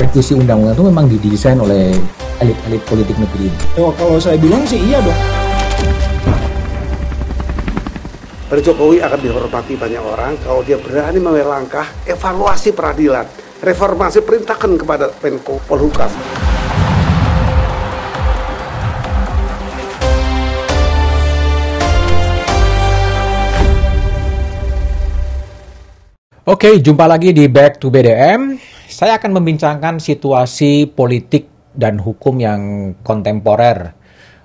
revisi undang-undang itu memang didesain oleh elit-elit politik negeri ini? Oh, kalau saya bilang sih iya dong. Pak Jokowi akan dihormati banyak orang kalau dia berani mengambil langkah evaluasi peradilan, reformasi perintahkan kepada Menko Polhukam. Oke, jumpa lagi di Back to BDM. Saya akan membincangkan situasi politik dan hukum yang kontemporer.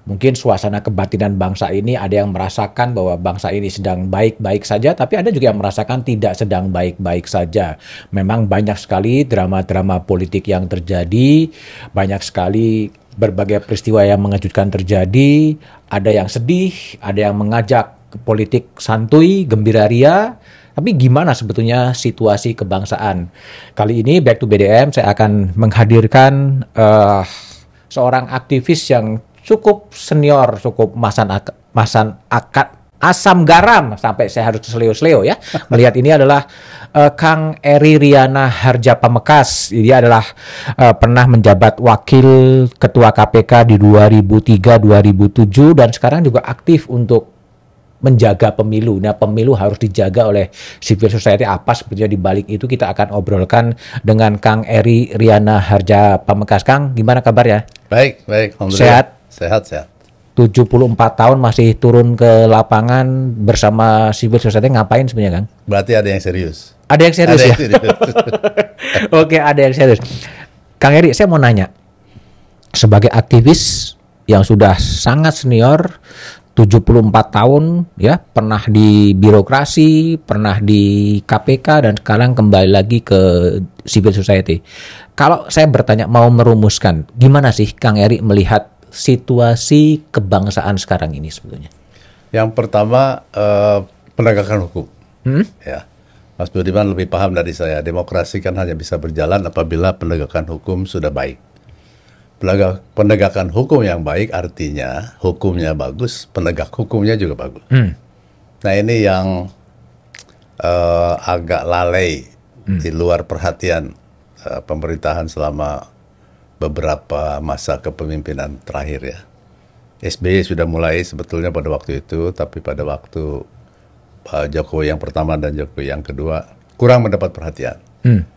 Mungkin suasana kebatinan bangsa ini ada yang merasakan bahwa bangsa ini sedang baik-baik saja, tapi ada juga yang merasakan tidak sedang baik-baik saja. Memang banyak sekali drama-drama politik yang terjadi, banyak sekali berbagai peristiwa yang mengejutkan terjadi, ada yang sedih, ada yang mengajak politik santuy, gembira ria, tapi gimana sebetulnya situasi kebangsaan? Kali ini back to BDM saya akan menghadirkan uh, seorang aktivis yang cukup senior, cukup masan ak masan akad asam garam sampai saya harus seleo-seleo ya melihat ini adalah uh, Kang Eri Riana Harja Pamekas dia adalah uh, pernah menjabat wakil ketua KPK di 2003 2007 dan sekarang juga aktif untuk menjaga pemilu. Nah, pemilu harus dijaga oleh civil society apa sebetulnya di balik itu kita akan obrolkan dengan Kang Eri Riana Harja Pamekas. Kang, gimana kabar ya? Baik, baik. Sehat? Sehat, sehat. 74 tahun masih turun ke lapangan bersama civil society ngapain sebenarnya, Kang? Berarti ada yang serius. Ada yang serius ada ya? Yang serius. Oke, ada yang serius. Kang Eri, saya mau nanya. Sebagai aktivis yang sudah sangat senior 74 tahun ya pernah di birokrasi, pernah di KPK dan sekarang kembali lagi ke civil society. Kalau saya bertanya mau merumuskan, gimana sih Kang Eri melihat situasi kebangsaan sekarang ini sebetulnya? Yang pertama eh, penegakan hukum. Hmm? Ya. Mas Budiman lebih paham dari saya. Demokrasi kan hanya bisa berjalan apabila penegakan hukum sudah baik penegakan hukum yang baik artinya hukumnya bagus, penegak hukumnya juga bagus. Hmm. Nah ini yang uh, agak lalai hmm. di luar perhatian uh, pemerintahan selama beberapa masa kepemimpinan terakhir ya. SBY sudah mulai sebetulnya pada waktu itu, tapi pada waktu Pak eh, Jokowi yang pertama dan Jokowi yang kedua kurang mendapat perhatian. Hmm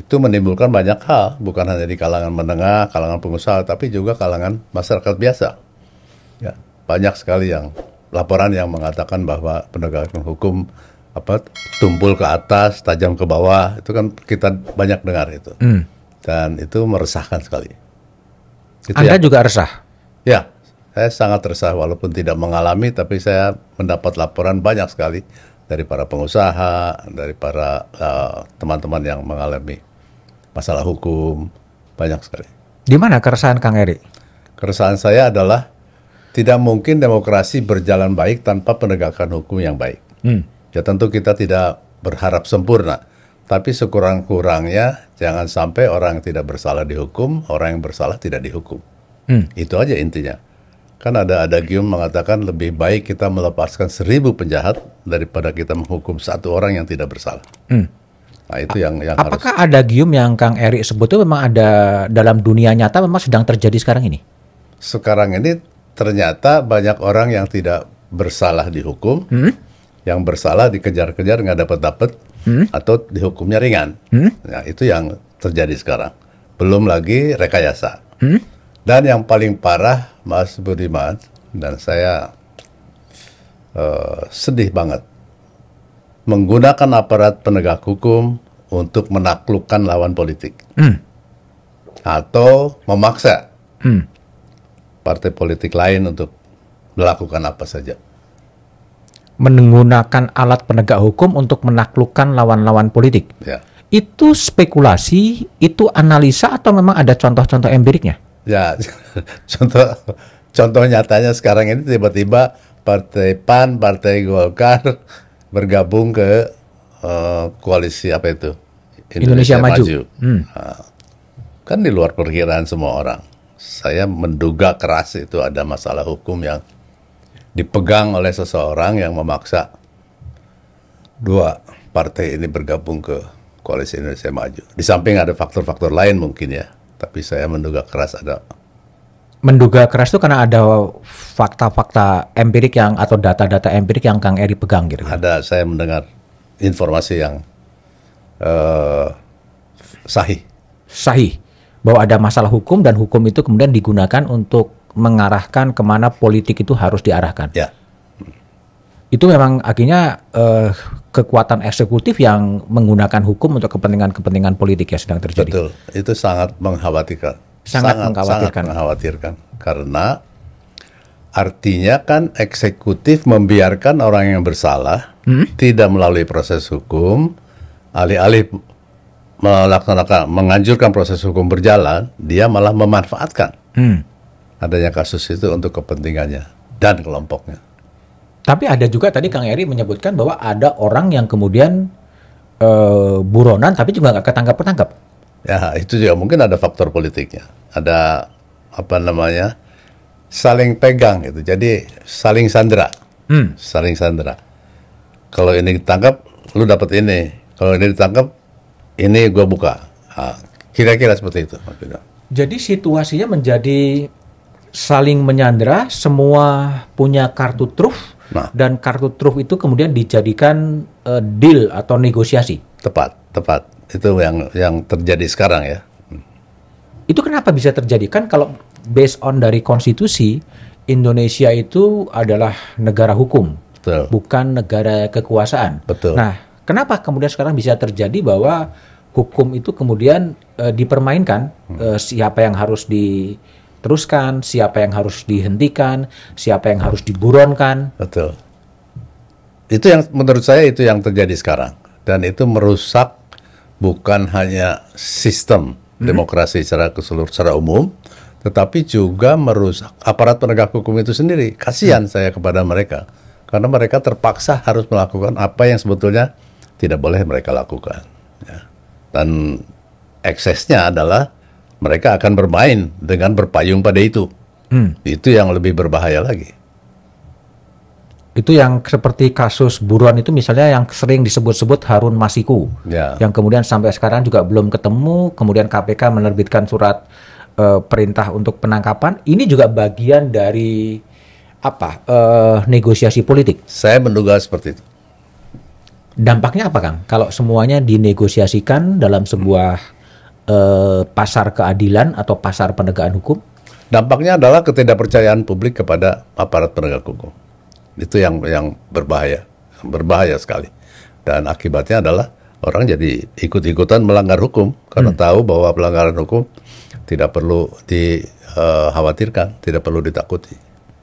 itu menimbulkan banyak hal, bukan hanya di kalangan menengah, kalangan pengusaha, tapi juga kalangan masyarakat biasa. Ya, banyak sekali yang laporan yang mengatakan bahwa penegakan hukum apa tumpul ke atas, tajam ke bawah, itu kan kita banyak dengar itu. Hmm. Dan itu meresahkan sekali. Itu Anda ya. juga resah? Ya, saya sangat resah walaupun tidak mengalami, tapi saya mendapat laporan banyak sekali dari para pengusaha, dari para eh, teman-teman uh, teman -teman yang mengalami masalah hukum banyak sekali. Di mana keresahan Kang Eri? Keresahan saya adalah tidak mungkin demokrasi berjalan baik tanpa penegakan hukum yang baik. Hmm. Ya tentu kita tidak berharap sempurna, tapi sekurang-kurangnya jangan sampai orang yang tidak bersalah dihukum, orang yang bersalah tidak dihukum. Hmm. Itu aja intinya. Kan ada adagium mengatakan lebih baik kita melepaskan seribu penjahat daripada kita menghukum satu orang yang tidak bersalah. Hmm. Nah, itu yang yang Apakah harus... gium yang Kang Erik sebut itu memang ada dalam dunia nyata memang sedang terjadi sekarang ini? Sekarang ini ternyata banyak orang yang tidak bersalah dihukum, hmm? yang bersalah dikejar-kejar nggak dapat dapat hmm? atau dihukumnya ringan. Hmm? Nah, itu yang terjadi sekarang. Belum lagi rekayasa. Hmm? Dan yang paling parah Mas Budiman dan saya uh, sedih banget menggunakan aparat penegak hukum untuk menaklukkan lawan politik hmm. atau memaksa hmm. partai politik lain untuk melakukan apa saja menggunakan alat penegak hukum untuk menaklukkan lawan-lawan politik ya. itu spekulasi itu analisa atau memang ada contoh-contoh empiriknya ya contoh contoh nyatanya sekarang ini tiba-tiba partai PAN partai Golkar bergabung ke uh, koalisi apa itu Indonesia, Indonesia Maju, Maju. Hmm. Uh, kan di luar perkiraan semua orang saya menduga keras itu ada masalah hukum yang dipegang oleh seseorang yang memaksa dua partai ini bergabung ke koalisi Indonesia Maju. Di samping ada faktor-faktor lain mungkin ya, tapi saya menduga keras ada menduga keras itu karena ada fakta-fakta empirik yang atau data-data empirik yang Kang Eri pegang gitu. Ada saya mendengar informasi yang uh, sahih. Sahih bahwa ada masalah hukum dan hukum itu kemudian digunakan untuk mengarahkan kemana politik itu harus diarahkan. Ya. Itu memang akhirnya eh, kekuatan eksekutif yang menggunakan hukum untuk kepentingan-kepentingan politik yang sedang terjadi. Betul, itu sangat mengkhawatirkan sangat, sangat mengkhawatirkan. Sangat mengkhawatirkan karena artinya kan eksekutif membiarkan orang yang bersalah hmm? tidak melalui proses hukum, alih-alih melaksanakan menganjurkan proses hukum berjalan, dia malah memanfaatkan hmm. adanya kasus itu untuk kepentingannya dan kelompoknya. Tapi ada juga tadi Kang Eri menyebutkan bahwa ada orang yang kemudian e, buronan tapi juga nggak ketangkap ketangkap. Ya, itu juga mungkin ada faktor politiknya. Ada apa namanya? saling pegang gitu. Jadi saling sandera. Hmm. Saling sandera. Kalau ini ditangkap, lu dapat ini. Kalau ini ditangkap, ini gue buka. Ah, kira-kira seperti itu Jadi situasinya menjadi saling menyandera, semua punya kartu truf nah. dan kartu truf itu kemudian dijadikan uh, deal atau negosiasi. Tepat, tepat itu yang yang terjadi sekarang ya. Itu kenapa bisa terjadi? Kan kalau based on dari konstitusi Indonesia itu adalah negara hukum, Betul. bukan negara kekuasaan. Betul. Nah, kenapa kemudian sekarang bisa terjadi bahwa hukum itu kemudian e, dipermainkan e, siapa yang harus diteruskan, siapa yang harus dihentikan, siapa yang harus diburonkan? Betul. Itu yang menurut saya itu yang terjadi sekarang dan itu merusak bukan hanya sistem mhm. demokrasi secara keseluruhan secara umum, tetapi juga merusak aparat penegak hukum itu sendiri. Kasihan hmm. saya kepada mereka karena mereka terpaksa harus melakukan apa yang sebetulnya tidak boleh mereka lakukan. Ya. Dan eksesnya adalah mereka akan bermain dengan berpayung pada itu. Hmm. Itu yang lebih berbahaya lagi itu yang seperti kasus buruan itu misalnya yang sering disebut-sebut Harun Masiku yeah. yang kemudian sampai sekarang juga belum ketemu kemudian KPK menerbitkan surat uh, perintah untuk penangkapan ini juga bagian dari apa uh, negosiasi politik saya menduga seperti itu dampaknya apa Kang kalau semuanya dinegosiasikan dalam sebuah uh, pasar keadilan atau pasar penegakan hukum dampaknya adalah ketidakpercayaan publik kepada aparat penegak hukum itu yang yang berbahaya, berbahaya sekali. Dan akibatnya adalah orang jadi ikut-ikutan melanggar hukum karena hmm. tahu bahwa pelanggaran hukum tidak perlu dikhawatirkan, eh, tidak perlu ditakuti.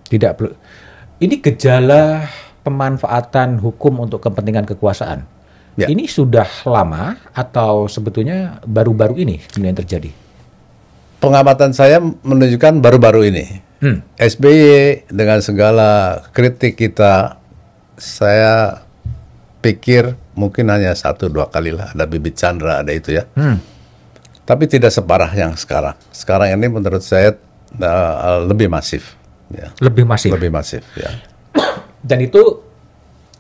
Tidak perlu. Ini gejala pemanfaatan hukum untuk kepentingan kekuasaan. Ya. Ini sudah lama atau sebetulnya baru-baru ini yang terjadi? Pengamatan saya menunjukkan baru-baru ini Hmm. SBY dengan segala kritik kita, saya pikir mungkin hanya satu dua kali lah ada bibit Chandra ada itu ya. Hmm. Tapi tidak separah yang sekarang. Sekarang ini menurut saya uh, lebih masif. Ya. Lebih masif. Lebih masif. Ya. Dan itu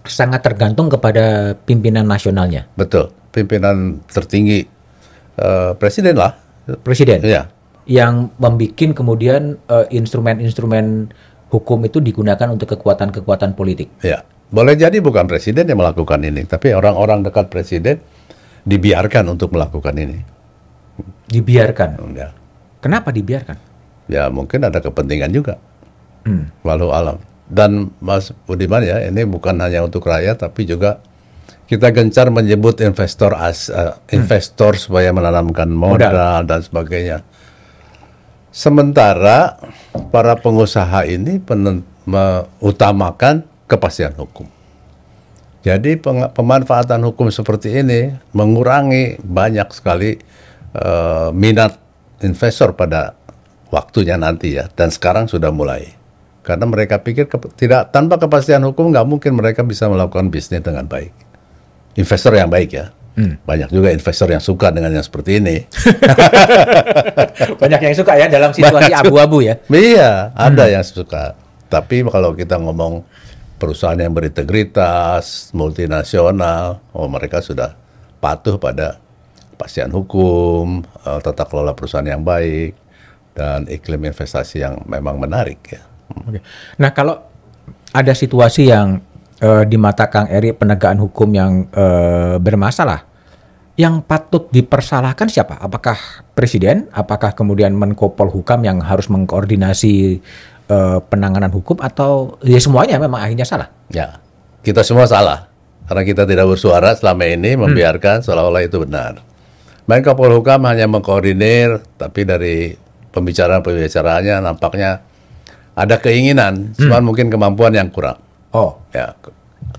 sangat tergantung kepada pimpinan nasionalnya. Betul, pimpinan tertinggi uh, presiden lah. Presiden. Ya yang membuat kemudian eh, instrumen-instrumen uh, hukum itu digunakan untuk kekuatan-kekuatan politik. Ya, boleh jadi bukan presiden yang melakukan ini, tapi orang-orang dekat presiden dibiarkan untuk melakukan ini. Dibiarkan. Hmm, ya. Kenapa dibiarkan? Ya mungkin ada kepentingan juga. Hmm. Walau alam. Dan Mas Budiman ya, ini bukan hanya untuk rakyat, tapi juga kita gencar menyebut investor as uh, eh, investor hmm. supaya menanamkan modal Modal. dan sebagainya. Sementara para pengusaha ini mengutamakan kepastian hukum. Jadi pemanfaatan hukum seperti ini mengurangi banyak sekali uh, minat investor pada waktunya nanti ya. Dan sekarang sudah mulai. Karena mereka pikir ke, tidak tanpa kepastian hukum nggak mungkin mereka bisa melakukan bisnis dengan baik. Investor yang baik ya. Hmm. Banyak juga investor yang suka dengan yang seperti ini. Banyak yang suka ya dalam situasi abu-abu ya. Iya, ada hmm. yang suka. Tapi kalau kita ngomong perusahaan yang berintegritas, multinasional, oh mereka sudah patuh pada kepastian hukum, eh, tata kelola perusahaan yang baik, dan iklim investasi yang memang menarik ya. Hmm. Oke. Nah kalau ada situasi yang uh, di mata Kang Eri penegakan hukum yang uh, bermasalah. Yang patut dipersalahkan siapa? Apakah presiden? Apakah kemudian Menko Polhukam yang harus mengkoordinasi uh, penanganan hukum atau ya semuanya memang akhirnya salah? Ya, kita semua salah karena kita tidak bersuara selama ini hmm. membiarkan hmm. seolah-olah itu benar. Menko Polhukam hanya mengkoordinir, tapi dari pembicaraan-pembicaraannya nampaknya ada keinginan, hmm. cuman mungkin kemampuan yang kurang. Oh. Ya,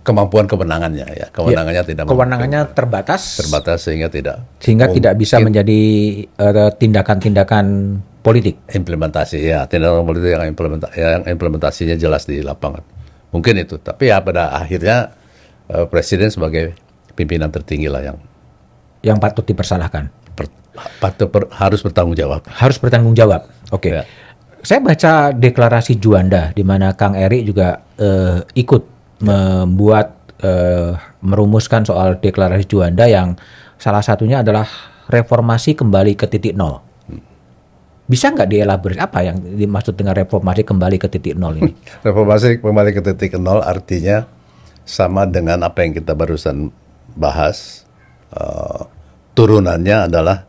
kemampuan kewenangannya ya, ya kewenangannya ya, tidak kewenangannya mampu. terbatas terbatas sehingga tidak sehingga tidak bisa menjadi eh, tindakan-tindakan uh, politik implementasi ya tindakan politik yang implementasi yang implementasinya jelas di lapangan mungkin itu tapi ya pada akhirnya uh, presiden sebagai pimpinan tertinggi lah yang yang patut dipersalahkan per, patut per, harus bertanggung jawab harus bertanggung jawab oke okay. ya saya baca deklarasi Juanda di mana Kang Erik juga uh, ikut membuat uh, merumuskan soal deklarasi Juanda yang salah satunya adalah reformasi kembali ke titik nol. Bisa nggak dielaborasi apa yang dimaksud dengan reformasi kembali ke titik nol ini? reformasi kembali ke titik nol artinya sama dengan apa yang kita barusan bahas. Uh, turunannya adalah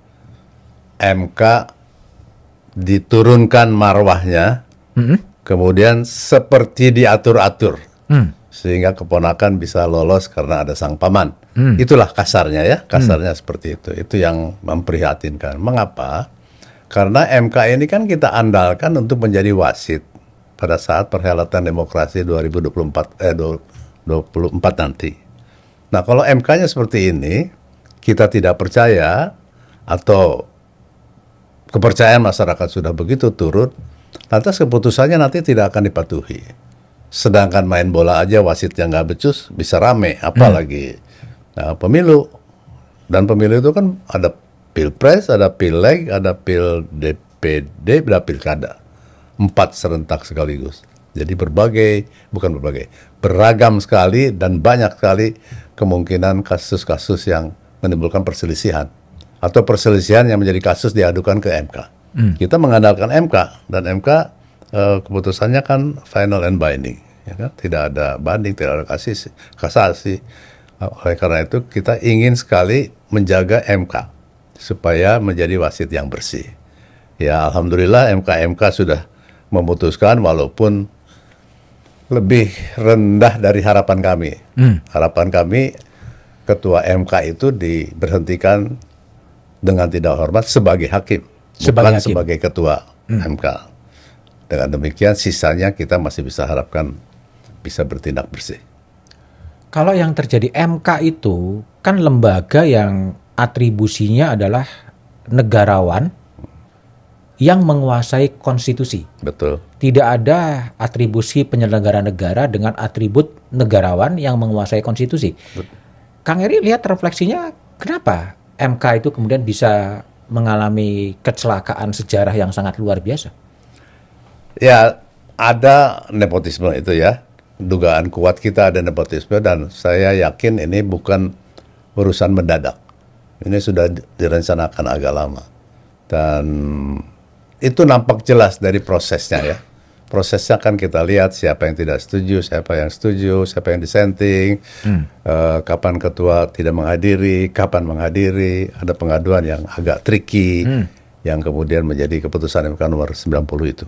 MK diturunkan marwahnya, hmm. kemudian seperti diatur-atur, mm. sehingga keponakan bisa lolos karena ada sang paman. Mm. Itulah kasarnya ya, hmm. kasarnya mm. seperti itu. Itu yang memprihatinkan. Mengapa? Karena MK ini kan kita andalkan untuk menjadi wasit pada saat perhelatan demokrasi 2024 eh 24 nanti. Nah, kalau MK-nya seperti ini, kita tidak percaya atau kepercayaan masyarakat sudah begitu turun, lantas keputusannya nanti tidak akan dipatuhi. Sedangkan main bola aja wasit yang nggak becus bisa rame, apalagi hmm. nah, pemilu. Dan pemilu itu kan ada pilpres, ada pileg, ada pil DPD, ada pilkada. Empat serentak sekaligus. Jadi berbagai, bukan berbagai, beragam sekali dan banyak sekali kemungkinan kasus-kasus yang menimbulkan perselisihan atau perselisihan yang menjadi kasus diadukan ke MK. Hmm. Kita mengandalkan MK dan MK uh, eh, keputusannya kan final and binding, ya kan? Tidak ada banding, tidak ada kasasi. kasasi. Oleh karena itu kita ingin sekali menjaga MK supaya menjadi wasit yang bersih. Ya alhamdulillah MK MK sudah memutuskan walaupun lebih rendah dari harapan kami. Hmm. Harapan kami ketua MK itu diberhentikan dengan tidak hormat sebagai hakim, sebagai bukan hakim. sebagai ketua hmm. MK. Dengan demikian sisanya kita masih bisa harapkan bisa bertindak bersih. Kalau yang terjadi MK itu kan lembaga yang atribusinya adalah negarawan yang menguasai konstitusi. Betul. Tidak ada atribusi penyelenggara negara dengan atribut negarawan yang menguasai konstitusi. Betul. Kang Eri lihat refleksinya kenapa MK itu kemudian bisa mengalami kecelakaan sejarah yang sangat luar biasa? Ya, ada nepotisme itu ya. Dugaan kuat kita ada nepotisme dan saya yakin ini bukan urusan mendadak. Ini sudah direncanakan agak lama. Dan itu nampak jelas dari prosesnya ya prosesnya kan kita lihat siapa yang tidak setuju, siapa yang setuju, siapa yang dissenting, hmm. uh, kapan ketua tidak menghadiri, kapan menghadiri, ada pengaduan yang agak tricky hmm. yang kemudian menjadi keputusan MK nomor 90 itu.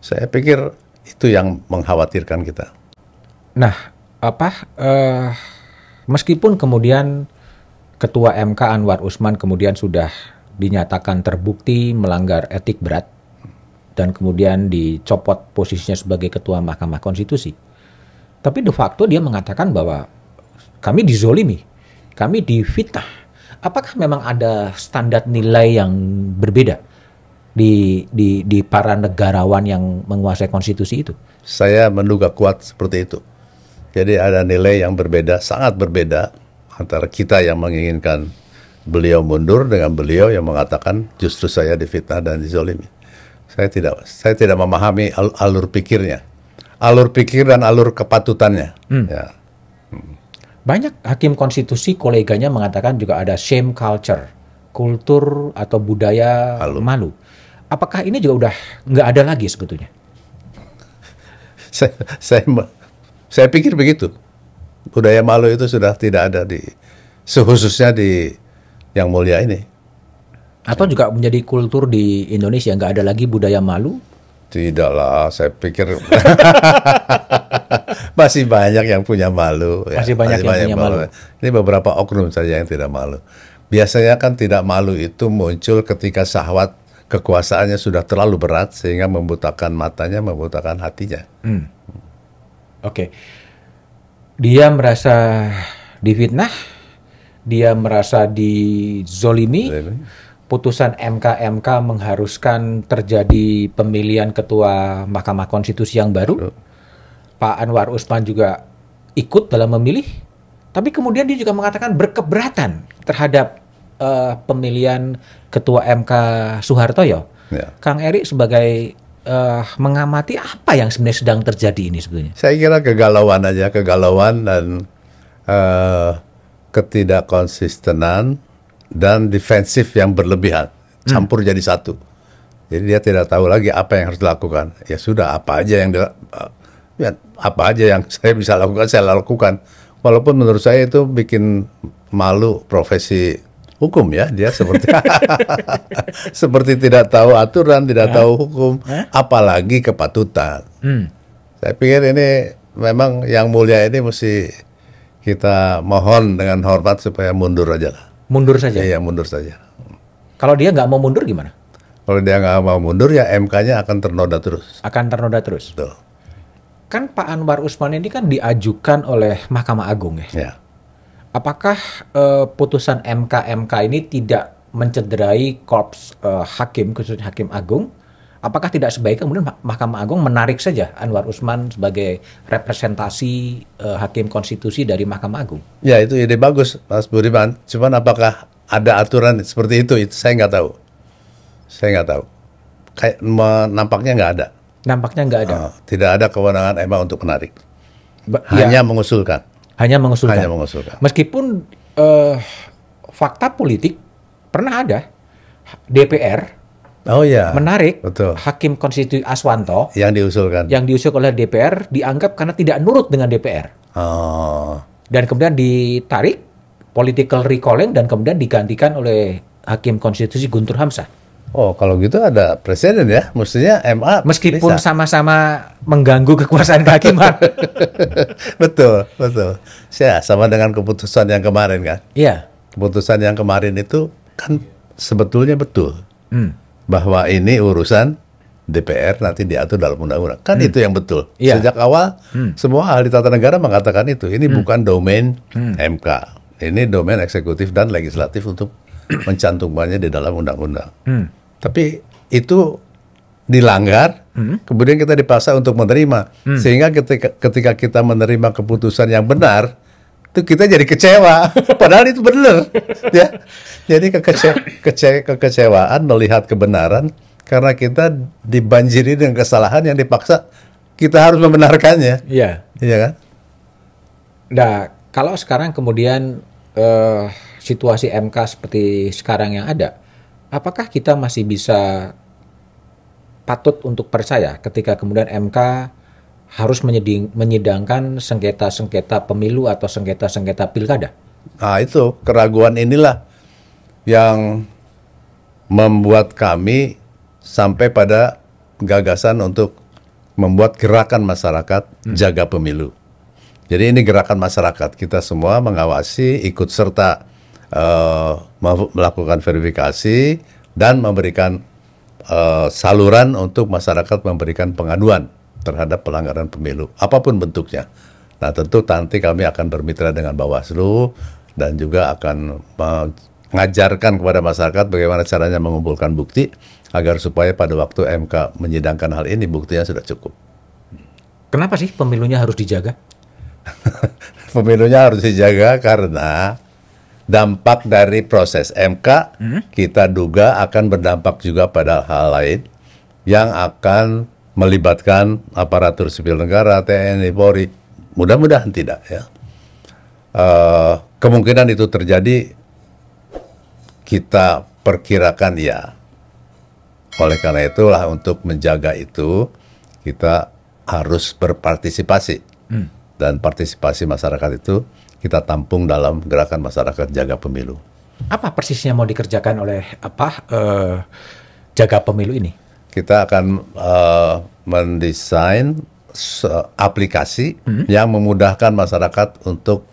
Saya pikir itu yang mengkhawatirkan kita. Nah, apa uh, meskipun kemudian ketua MK Anwar Usman kemudian sudah dinyatakan terbukti melanggar etik berat dan kemudian dicopot posisinya sebagai ketua Mahkamah Konstitusi. Tapi de facto dia mengatakan bahwa kami dizolimi, kami difitnah. Apakah memang ada standar nilai yang berbeda di, di, di para negarawan yang menguasai konstitusi itu? Saya menduga kuat seperti itu. Jadi ada nilai yang berbeda, sangat berbeda antara kita yang menginginkan beliau mundur dengan beliau yang mengatakan justru saya difitnah dan dizolimi. Saya tidak saya tidak memahami al alur pikirnya. Alur pikir dan alur kepatutannya. Hmm. Ya. Hmm. Banyak hakim konstitusi koleganya mengatakan juga ada shame culture, kultur atau budaya malu. malu. Apakah ini juga udah nggak ada lagi sebetulnya? saya, saya saya pikir begitu. Budaya malu itu sudah tidak ada di khususnya di yang mulia ini atau juga menjadi kultur di Indonesia nggak ada lagi budaya malu Tidaklah, saya pikir masih banyak yang punya malu. Ya. Masih banyak masih yang banyak punya malu. malu. Ini beberapa oknum saja yang tidak malu. Biasanya kan tidak malu itu muncul ketika sahwat kekuasaannya sudah terlalu berat sehingga membutakan matanya, membutakan hatinya. Hmm. Oke, okay. dia merasa difitnah, dia merasa dizolimi. Zolimi putusan MK-MK mengharuskan terjadi pemilihan ketua Mahkamah Konstitusi yang baru. Betul. Pak Anwar Usman juga ikut dalam memilih, tapi kemudian dia juga mengatakan berkeberatan terhadap uh, pemilihan ketua MK Soeharto Ya. ya. Kang Eri sebagai uh, mengamati apa yang sebenarnya sedang terjadi ini sebenarnya? Saya kira kegalauan aja, kegalauan dan uh, ketidakkonsistenan dan defensif yang berlebihan campur hmm. jadi satu. Jadi dia tidak tahu lagi apa yang harus dilakukan. Ya sudah apa aja yang dia, ya, apa aja yang saya bisa lakukan saya lakukan. Walaupun menurut saya itu bikin malu profesi hukum ya dia seperti seperti tidak tahu aturan, tidak ya. tahu hukum, ya? apalagi kepatutan. Hmm. Saya pikir ini memang yang mulia ini mesti kita mohon dengan hormat supaya mundur aja lah. Mundur saja. Iya, iya, mundur saja. Kalau dia nggak mau mundur gimana? Kalau dia nggak mau mundur ya MK-nya akan ternoda terus. Akan ternoda terus. Betul. Kan Pak Anwar Usman ini kan diajukan oleh Mahkamah Agung ya. ya. Apakah uh, putusan MK MK ini tidak mencederai korps uh, hakim khususnya hakim agung apakah tidak sebaiknya kemudian Mahkamah Agung menarik saja Anwar Usman sebagai representasi uh, hakim konstitusi dari Mahkamah Agung? Ya itu ide bagus Mas Budiman. Cuman apakah ada aturan seperti itu? Itu saya nggak tahu. Saya nggak tahu. Kayak nampaknya nggak ada. Nampaknya nggak ada. Uh, tidak ada kewenangan MA untuk menarik. Ba ya. hanya ya, mengusulkan. Hanya mengusulkan. Hanya mengusulkan. Meskipun uh, fakta politik pernah ada DPR Oh ya. Menarik. Betul. Hakim konstitusi Aswanto yang diusulkan yang diusulkan oleh DPR dianggap karena tidak nurut dengan DPR. Oh. Dan kemudian ditarik political recalling dan kemudian digantikan oleh hakim konstitusi Guntur Hamzah. Oh, kalau gitu ada presiden ya, mestinya MA. Meskipun sama-sama mengganggu kekuasaan kehakiman. betul, betul. Saya sama dengan keputusan yang kemarin kan. Iya. Keputusan yang kemarin itu kan sebetulnya betul. Hmm bahwa ini urusan DPR nanti diatur dalam undang-undang. Kan hmm. itu yang betul. Ya. Sejak awal hmm. semua ahli tata negara mengatakan itu. Ini hmm. bukan domain hmm. MK. Ini domain eksekutif dan legislatif untuk mencantumkannya di dalam undang-undang. Hmm. Tapi itu dilanggar, hmm. kemudian kita dipaksa untuk menerima. Hmm. Sehingga ketika, ketika kita menerima keputusan yang benar, itu kita jadi kecewa padahal itu benar ya jadi kekece kece kekecewaan melihat kebenaran karena kita dibanjiri dengan kesalahan yang dipaksa kita harus membenarkannya iya iya kan nah kalau sekarang kemudian uh, situasi MK seperti sekarang yang ada apakah kita masih bisa patut untuk percaya ketika kemudian MK harus menyidangkan sengketa-sengketa pemilu atau sengketa-sengketa pilkada. Nah, itu keraguan inilah yang membuat kami sampai pada gagasan untuk membuat gerakan masyarakat hmm. jaga pemilu. Jadi ini gerakan masyarakat kita semua mengawasi, ikut serta uh, melakukan verifikasi dan memberikan uh, saluran untuk masyarakat memberikan pengaduan terhadap pelanggaran pemilu, apapun bentuknya. Nah tentu nanti kami akan bermitra dengan Bawaslu dan juga akan mengajarkan kepada masyarakat bagaimana caranya mengumpulkan bukti agar supaya pada waktu MK menyidangkan hal ini buktinya sudah cukup. Kenapa sih pemilunya harus dijaga? pemilunya harus dijaga karena dampak dari proses MK hmm? kita duga akan berdampak juga pada hal lain yang akan melibatkan aparatur sipil negara, TNI, Polri. Mudah-mudahan tidak ya. Uh, kemungkinan itu terjadi kita perkirakan ya. Oleh karena itulah untuk menjaga itu kita harus berpartisipasi hmm. dan partisipasi masyarakat itu kita tampung dalam gerakan masyarakat jaga pemilu. Apa persisnya mau dikerjakan oleh apa uh, jaga pemilu ini? kita akan uh, mendesain aplikasi hmm. yang memudahkan masyarakat untuk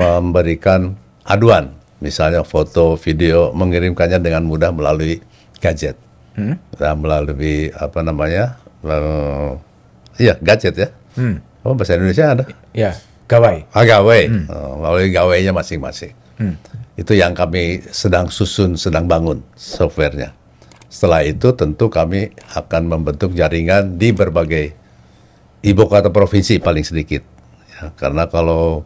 memberikan aduan, misalnya foto, video, mengirimkannya dengan mudah melalui gadget, hmm. nah, melalui apa namanya, uh, iya gadget ya, hmm. oh bahasa Indonesia ada? Ya, gawai. Ah gawai, hmm. Oh, melalui gawainya masing-masing. Hmm. Itu yang kami sedang susun, sedang bangun softwarenya. Setelah itu tentu kami akan membentuk jaringan di berbagai ibu kota provinsi paling sedikit. Ya, karena kalau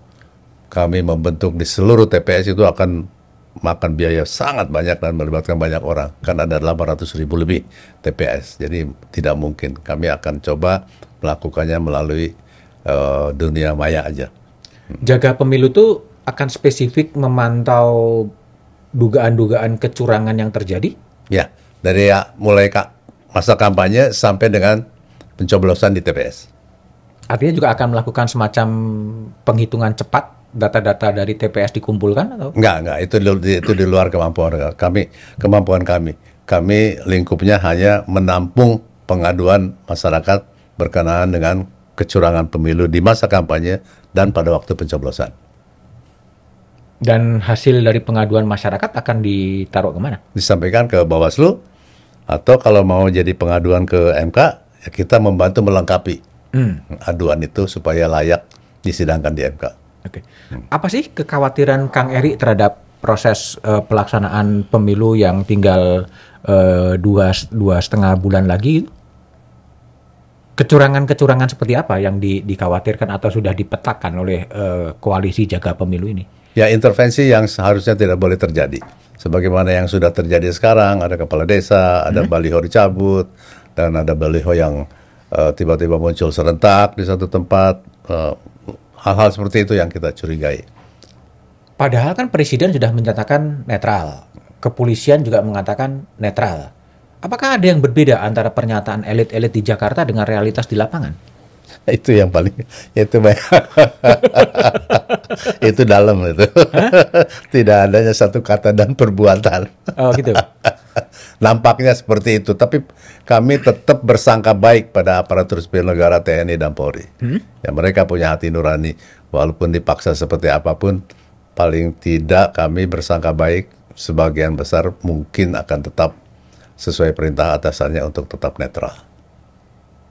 kami membentuk di seluruh TPS itu akan makan biaya sangat banyak dan melibatkan banyak orang. Kan ada 800 ribu lebih TPS. Jadi tidak mungkin. Kami akan coba melakukannya melalui uh, dunia maya aja. Hmm. Jaga pemilu itu akan spesifik memantau dugaan-dugaan kecurangan yang terjadi? Ya dari ya, mulai kak masa kampanye sampai dengan pencoblosan di TPS. Artinya juga akan melakukan semacam penghitungan cepat data-data dari TPS dikumpulkan atau? Enggak, enggak, itu di, itu di luar kemampuan kami, kemampuan kami. Kami lingkupnya hanya menampung pengaduan masyarakat berkenaan dengan kecurangan pemilu di masa kampanye dan pada waktu pencoblosan. Dan hasil dari pengaduan masyarakat akan ditaruh kemana? Disampaikan ke Bawaslu atau kalau mau jadi pengaduan ke MK, ya kita membantu melengkapi hmm. aduan itu supaya layak disidangkan di MK. Oke. Okay. Hmm. Apa sih kekhawatiran Kang Eri terhadap proses uh, pelaksanaan pemilu yang tinggal uh, dua dua setengah bulan lagi? Kecurangan-kecurangan seperti apa yang di, dikhawatirkan atau sudah dipetakan oleh uh, koalisi jaga pemilu ini? ya intervensi yang seharusnya tidak boleh terjadi. Sebagaimana yang sudah terjadi sekarang, ada kepala desa, ada hmm. baliho dicabut, dan ada baliho yang eh, tiba-tiba uh, muncul serentak di satu tempat. Eh, hal-hal uh, hal -hal seperti itu yang kita curigai. Padahal kan presiden sudah menyatakan netral, kepolisian juga mengatakan netral. Apakah ada yang berbeda antara pernyataan elit-elit di Jakarta dengan realitas di lapangan? itu yang paling itu itu dalam itu tidak adanya satu kata dan perbuatan oh gitu nampaknya seperti itu tapi kami tetap bersangka baik pada aparatur sipil negara TNI dan Polri hmm? ya mereka punya hati nurani walaupun dipaksa seperti apapun paling tidak kami bersangka baik sebagian besar mungkin akan tetap sesuai perintah atasannya untuk tetap netral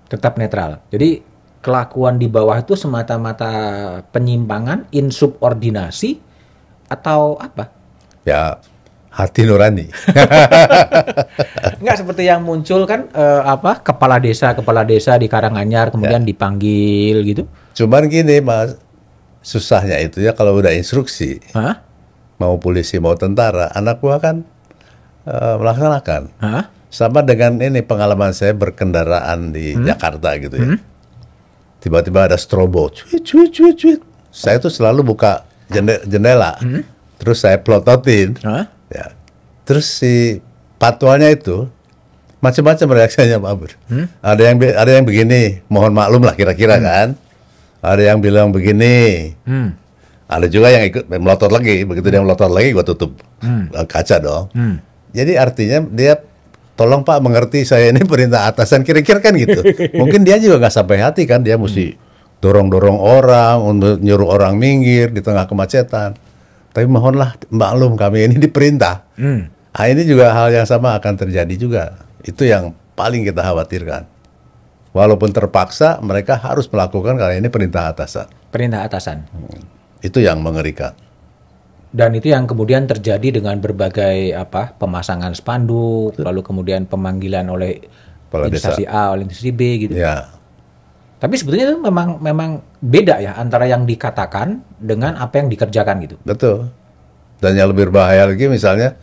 tetap netral jadi kelakuan di bawah itu semata-mata penyimpangan, insubordinasi, atau apa? Ya, hati nurani. Enggak seperti yang muncul kan eh, apa kepala desa kepala desa di Karanganyar kemudian ya. dipanggil gitu. Cuman gini mas, susahnya itu ya kalau udah instruksi Hah? mau polisi mau tentara anak gua kan eh, melaksanakan. Hah? Sama dengan ini pengalaman saya berkendaraan di hmm? Jakarta gitu ya. Hmm? tiba-tiba ada strobo cuit cuit cuit cuit saya tuh selalu buka jendela, jendela hmm? terus saya plototin huh? ya terus si patwanya itu macam-macam reaksinya Pak Bur. Hmm? Ada yang ada yang begini, mohon maklum lah kira-kira hmm. kan. Ada yang bilang begini. Hmm. Ada juga yang ikut eh, melotot lagi, begitu dia melotot lagi gua tutup hmm. Eh, kaca dong. Hmm. Jadi artinya dia tolong Pak mengerti saya ini perintah atasan kira-kira kan gitu. Mungkin dia juga nggak sampai hati kan dia mesti hmm. dorong-dorong orang untuk nyuruh orang minggir di tengah kemacetan. Tapi mohonlah maklum kami ini diperintah. Hmm. Nah, ini juga hal yang sama akan terjadi juga. Itu yang paling kita khawatirkan. Walaupun terpaksa mereka harus melakukan karena ini perintah atasan. Perintah atasan. Hmm. Itu yang mengerikan dan itu yang kemudian terjadi dengan berbagai apa pemasangan spanduk Betul. lalu kemudian pemanggilan oleh instansi A oleh instansi B gitu ya. tapi sebetulnya itu memang memang beda ya antara yang dikatakan dengan apa yang dikerjakan gitu betul dan yang lebih berbahaya lagi misalnya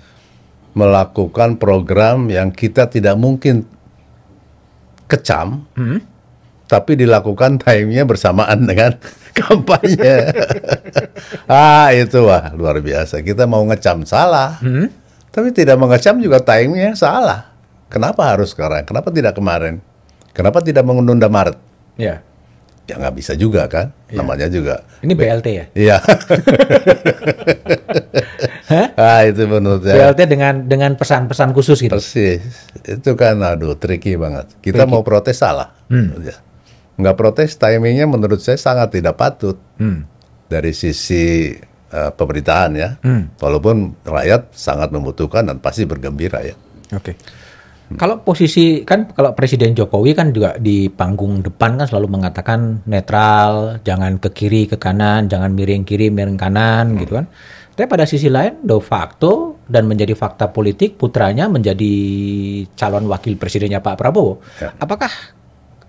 melakukan program yang kita tidak mungkin kecam hmm tapi dilakukan timenya bersamaan dengan kampanye. ah itu wah luar biasa. Kita mau ngecam salah, hmm? tapi tidak mengecam juga timenya salah. Kenapa harus sekarang? Kenapa tidak kemarin? Kenapa tidak menunda Maret? Ya. Ya nggak bisa juga kan, ya. namanya juga. Ini BLT ya? Iya. ah itu menurut saya. BLT dengan dengan pesan-pesan khusus gitu. Persis. Itu kan aduh tricky banget. Kita tricky. mau protes salah. Hmm nggak protes timingnya menurut saya sangat tidak patut hmm. dari sisi uh, pemberitaan ya hmm. walaupun rakyat sangat membutuhkan dan pasti bergembira ya oke okay. hmm. kalau posisi kan kalau Presiden Jokowi kan juga di panggung depan kan selalu mengatakan netral jangan ke kiri ke kanan jangan miring kiri miring kanan hmm. gitu kan tapi pada sisi lain de facto dan menjadi fakta politik putranya menjadi calon wakil presidennya Pak Prabowo. Ya. Apakah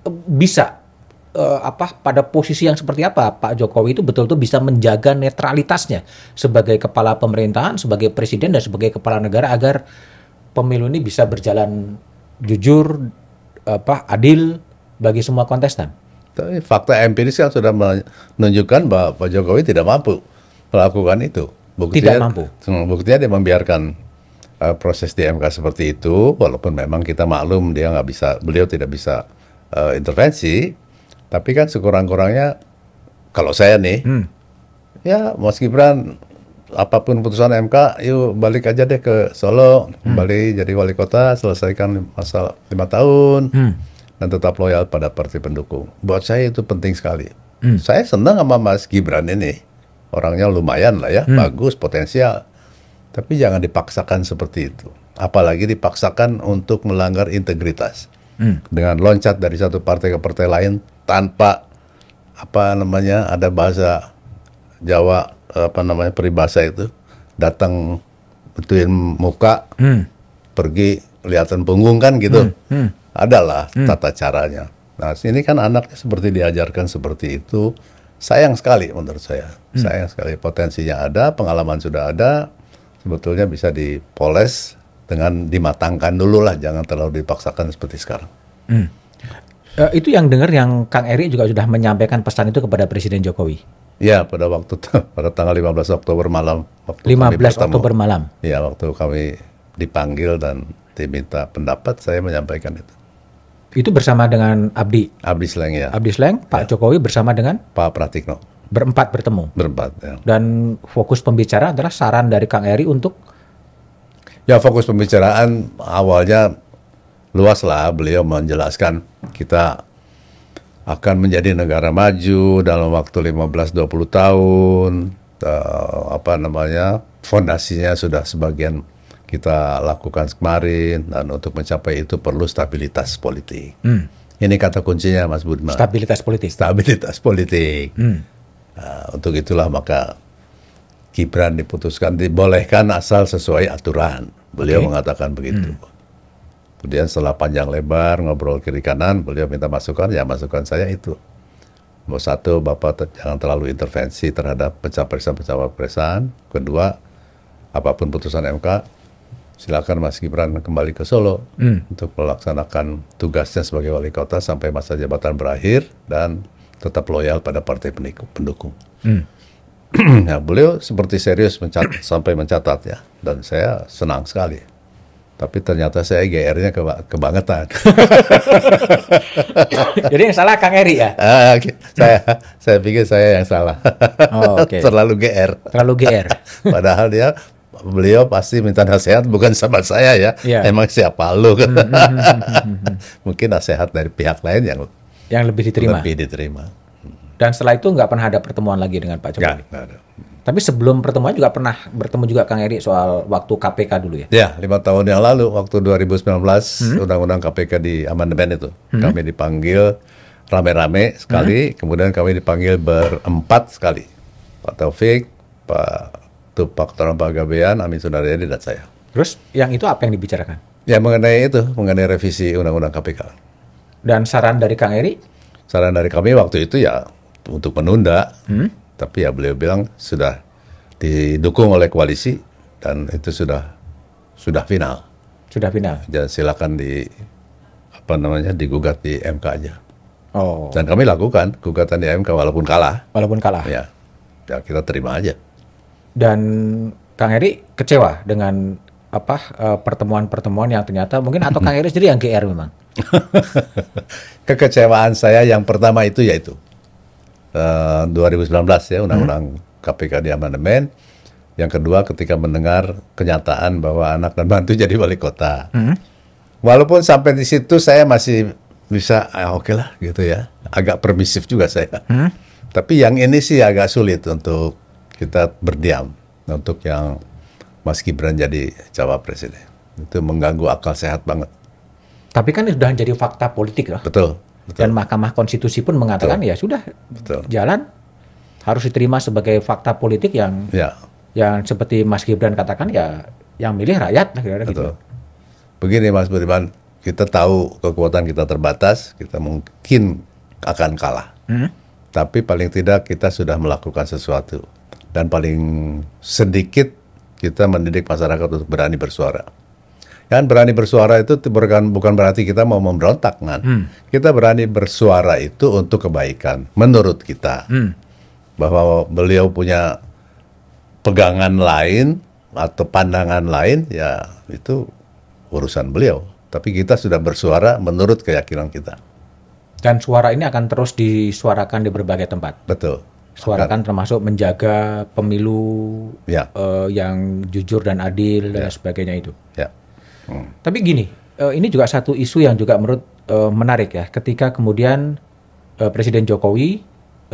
eh, bisa uh, apa pada posisi yang seperti apa Pak Jokowi itu betul-betul bisa menjaga netralitasnya sebagai kepala pemerintahan, sebagai presiden dan sebagai kepala negara agar pemilu ini bisa berjalan jujur, apa adil bagi semua kontestan. Tapi fakta empiris kan sudah menunjukkan bahwa Pak Jokowi tidak mampu melakukan itu. Buktinya, tidak mampu. Hmm, buktinya dia membiarkan uh, proses di MK seperti itu, walaupun memang kita maklum dia nggak bisa, beliau tidak bisa uh, intervensi, tapi kan sekurang-kurangnya kalau saya nih, hmm. ya Mas Gibran apapun putusan MK, yuk balik aja deh ke Solo, hmm. kembali jadi wali kota, selesaikan masalah lima tahun, hmm. dan tetap loyal pada partai pendukung. Buat saya itu penting sekali. Hmm. Saya senang sama Mas Gibran ini, orangnya lumayan lah ya, hmm. bagus, potensial. Tapi jangan dipaksakan seperti itu, apalagi dipaksakan untuk melanggar integritas hmm. dengan loncat dari satu partai ke partai lain tanpa apa namanya ada bahasa Jawa apa namanya peribahasa itu datang betulin muka hmm. pergi kelihatan punggung kan gitu hmm. Hmm. adalah hmm. tata caranya nah ini kan anaknya seperti diajarkan seperti itu sayang sekali menurut saya hmm. sayang sekali potensinya ada pengalaman sudah ada sebetulnya bisa dipoles dengan dimatangkan dulu lah, jangan terlalu dipaksakan seperti sekarang. Hmm. Uh, itu yang dengar yang Kang Eri juga sudah menyampaikan pesan itu kepada Presiden Jokowi. Ya, pada waktu pada tanggal 15 Oktober malam. Waktu 15 bertemu, Oktober malam. Ya, waktu kami dipanggil dan diminta pendapat, saya menyampaikan itu. Itu bersama dengan Abdi. Abdi Sleng ya. Abdi Sleng, Pak ya. Jokowi bersama dengan Pak Pratikno. Berempat bertemu. Berempat ya. Dan fokus pembicara adalah saran dari Kang Eri untuk Ya fokus pembicaraan awalnya luas lah beliau menjelaskan kita akan menjadi negara maju dalam waktu 15-20 tahun uh, apa namanya fondasinya sudah sebagian kita lakukan kemarin dan untuk mencapai itu perlu stabilitas politik. Hmm. Ini kata kuncinya Mas Budma. Stabilitas politik. Stabilitas politik. Hmm. Uh, untuk itulah maka Gibran diputuskan dibolehkan asal sesuai aturan. Beliau okay. mengatakan begitu. Hmm. Kemudian setelah panjang lebar ngobrol kiri kanan, beliau minta masukan, ya masukan saya itu. Nomor satu, Bapak ter jangan terlalu intervensi terhadap pencapresan-pencapresan. Kedua, apapun putusan MK, silakan Mas Gibran kembali ke Solo hmm. untuk melaksanakan tugasnya sebagai wali kota sampai masa jabatan berakhir dan tetap loyal pada partai pendukung. Hmm. Ya beliau seperti serius mencatat, sampai mencatat ya, dan saya senang sekali. Tapi ternyata saya GR-nya keba kebangetan. Jadi yang salah Kang Eri ya? Uh, saya saya pikir saya yang salah. Oh, okay. Terlalu GR. Terlalu GR. Padahal dia beliau pasti minta nasihat bukan sama saya ya. Yeah. Emang siapa lu? Hmm, hmm, hmm, Mungkin nasihat dari pihak lain yang yang lebih diterima. Lebih diterima. Dan setelah itu nggak pernah ada pertemuan lagi dengan Pak Jokowi. gak ada. Tapi sebelum pertemuan juga pernah bertemu juga Kang Eri soal waktu KPK dulu ya? Ya, lima tahun yang lalu waktu 2019 undang hmm? undang-undang KPK di amandemen itu. Hmm. Kami dipanggil rame-rame sekali, hmm. kemudian kami dipanggil berempat sekali. Pak Taufik, Pak Tupak Pak Gabean, Amin Sunaryadi, dan saya. Terus yang itu apa yang dibicarakan? Ya mengenai itu, mengenai revisi undang-undang KPK. Dan saran dari Kang Eri? Saran dari kami waktu itu ya untuk menunda, hmm? tapi ya beliau bilang sudah didukung oleh koalisi dan itu sudah sudah final. Sudah final. Jadi ya, silakan di apa namanya digugat di MK aja. Oh. Dan kami lakukan gugatan di MK walaupun kalah. Walaupun kalah. Ya, ya kita terima aja. Dan Kang Eri kecewa dengan apa eh, pertemuan-pertemuan yang ternyata mungkin atau Kang Eri sendiri yang GR memang. Kekecewaan saya yang pertama itu yaitu uh, eh, 2019 ya undang-undang hmm. KPK di amandemen. Yang kedua ketika mendengar kenyataan bahwa anak dan bantu jadi wali kota. Hmm. Walaupun sampai di situ saya masih bisa ah, oke okay lah gitu ya. Agak permisif juga saya. Hmm. Tapi yang ini sih agak sulit untuk kita berdiam untuk yang Mas Gibran jadi cawapres ini. Itu mengganggu akal sehat banget. Tapi kan sudah jadi fakta politik lah. Betul. Betul. Dan Mahkamah Konstitusi pun mengatakan Betul. ya sudah Betul. jalan harus diterima sebagai fakta politik yang ya. yang seperti Mas Gibran katakan ya yang milih rakyat lah kira-kira gitu. Begini Mas Budiman, kita tahu kekuatan kita terbatas, kita mungkin akan kalah. Hmm? Tapi paling tidak kita sudah melakukan sesuatu dan paling sedikit kita mendidik masyarakat untuk berani bersuara. Kan berani bersuara itu bukan bukan berarti kita mau memberontak kan. Hmm. Kita berani bersuara itu untuk kebaikan menurut kita. Hmm. Bahwa beliau punya pegangan lain atau pandangan lain ya itu urusan beliau. Tapi kita sudah bersuara menurut keyakinan kita. Dan suara ini akan terus disuarakan di berbagai tempat. Betul suarakan Akan. termasuk menjaga pemilu ya. uh, yang jujur dan adil ya. dan sebagainya itu. Ya. Hmm. Tapi gini, uh, ini juga satu isu yang juga menurut uh, menarik ya. Ketika kemudian uh, Presiden Jokowi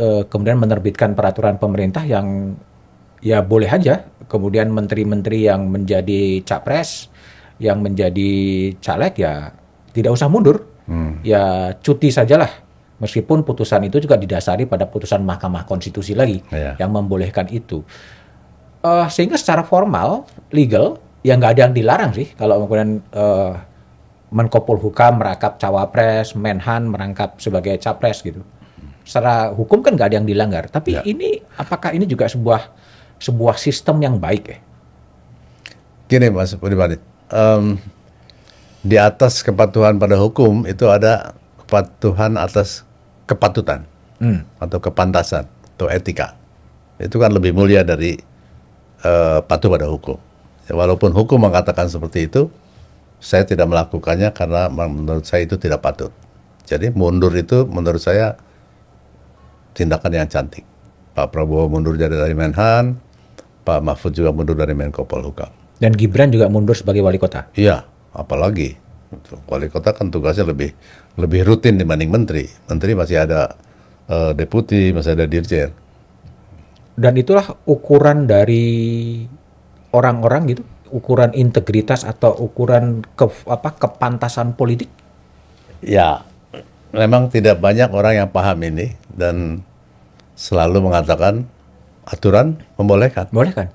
uh, kemudian menerbitkan peraturan pemerintah yang ya boleh aja kemudian menteri-menteri yang menjadi capres yang menjadi caleg ya tidak usah mundur hmm. ya cuti sajalah meskipun putusan itu juga didasari pada putusan Mahkamah Konstitusi lagi yeah. yang membolehkan itu uh, sehingga secara formal legal ya nggak ada yang dilarang sih kalau kemudian uh, eh, Menko Polhukam merangkap cawapres, Menhan merangkap sebagai capres gitu. Secara hukum kan nggak ada yang dilanggar. Tapi ya. ini apakah ini juga sebuah sebuah sistem yang baik ya? Gini Mas Budiman, um, di atas kepatuhan pada hukum itu ada kepatuhan atas kepatutan hmm. atau kepantasan atau etika. Itu kan lebih mulia dari uh, patuh pada hukum. Ya, walaupun hukum mengatakan seperti itu, saya tidak melakukannya karena menurut saya itu tidak patut. Jadi mundur itu menurut saya tindakan yang cantik. Pak Prabowo mundur dari, dari Menhan, Pak Mahfud juga mundur dari Menko Polhukam. Dan Gibran juga mundur sebagai wali kota. Iya, apalagi wali kota kan tugasnya lebih lebih rutin dibanding menteri. Menteri masih ada uh, deputi, masih ada dirjen. Dan itulah ukuran dari orang-orang gitu ukuran integritas atau ukuran ke, apa kepantasan politik? Ya, memang tidak banyak orang yang paham ini dan selalu mengatakan aturan membolehkan. Membolehkan.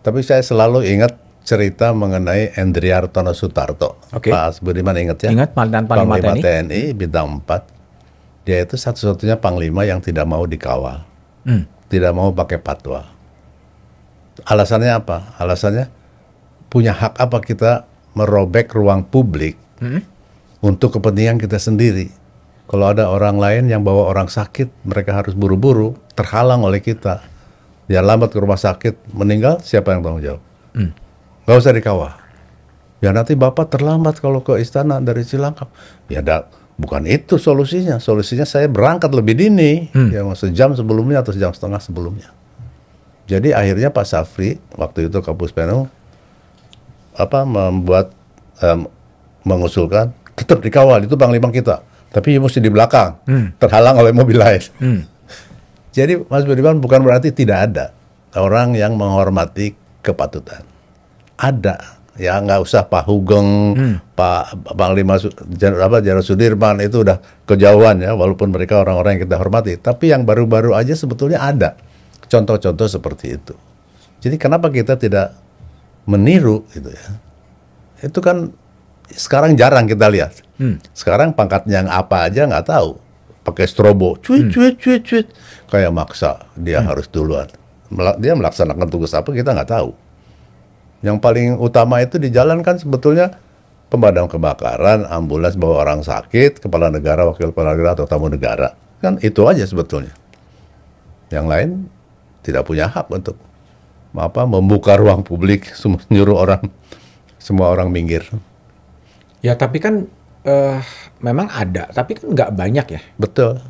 Tapi saya selalu ingat cerita mengenai Endriar Tono Sutarto. Okay. Pak Budiman ingat ya? Ingat Panglima, Panglima TNI. TNI bintang 4. Dia itu satu-satunya panglima yang tidak mau dikawal. Hmm. Tidak mau pakai patwa Alasannya apa? Alasannya punya hak apa kita merobek ruang publik hmm? untuk kepentingan kita sendiri. Kalau ada orang lain yang bawa orang sakit, mereka harus buru-buru, terhalang oleh kita. ya lambat ke rumah sakit, meninggal, siapa yang tanggung jawab? Hmm. Gak usah dikawal. Ya nanti Bapak terlambat kalau ke istana dari Cilangkap. Ya da, bukan itu solusinya. Solusinya saya berangkat lebih dini, hmm. ya sejam sebelumnya atau jam setengah sebelumnya. Jadi akhirnya Pak Safri waktu itu kampus Penu apa membuat um, mengusulkan tetap dikawal itu panglima kita, tapi mesti di belakang, hmm. terhalang oleh mobil lain. Hmm. Jadi Mas Budiman bukan berarti tidak ada orang yang menghormati kepatutan. Ada ya nggak usah Pak Hugeng, hmm. Pak Panglima apa Jenderal Sudirman itu udah kejauhan ya walaupun mereka orang-orang yang kita hormati, tapi yang baru-baru aja sebetulnya ada contoh-contoh seperti itu. Jadi kenapa kita tidak meniru itu ya? Itu kan sekarang jarang kita lihat. Hmm. Sekarang pangkatnya yang apa aja nggak tahu. Pakai strobo, cuit hmm. cuit cuit cuit, kayak maksa dia hmm. harus duluan. Dia melaksanakan tugas apa kita nggak tahu. Yang paling utama itu dijalankan sebetulnya pemadam kebakaran, ambulans bawa orang sakit, kepala negara, wakil kepala negara atau tamu negara. Kan itu aja sebetulnya. Yang lain tidak punya hak untuk apa membuka ruang publik menyuruh orang semua orang minggir. Ya tapi kan uh, memang ada, tapi kan nggak banyak ya. Betul.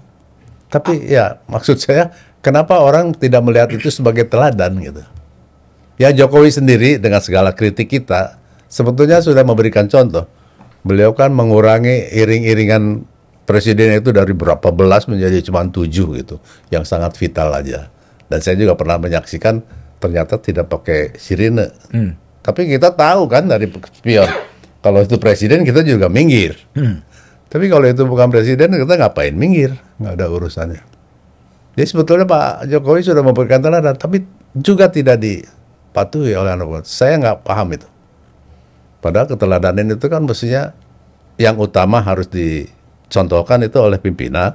Tapi ah. ya maksud saya kenapa orang tidak melihat itu sebagai teladan gitu? Ya Jokowi sendiri dengan segala kritik kita sebetulnya sudah memberikan contoh. Beliau kan mengurangi iring-iringan presiden itu dari berapa belas menjadi cuma tujuh gitu, yang sangat vital aja. Dan saya juga pernah menyaksikan ternyata tidak pakai sirine. Hmm. Tapi kita tahu kan dari spion kalau itu presiden kita juga minggir. Hmm. Tapi kalau itu bukan presiden kita ngapain minggir? Nggak ada urusannya. Jadi sebetulnya Pak Jokowi sudah memberikan teladan, tapi juga tidak dipatuhi oleh anak buah. Saya nggak paham itu. Padahal keteladanan itu kan mestinya yang utama harus dicontohkan itu oleh pimpinan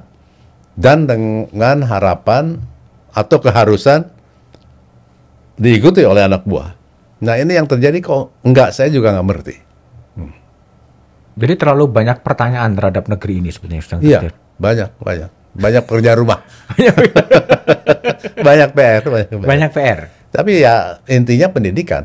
dan dengan harapan atau keharusan diikuti oleh anak buah. Nah ini yang terjadi kok enggak saya juga nggak mengerti. Hmm. Jadi terlalu banyak pertanyaan terhadap negeri ini sebenarnya Iya Iya banyak banyak banyak kerja rumah banyak PR banyak, banyak. banyak PR. Tapi ya intinya pendidikan.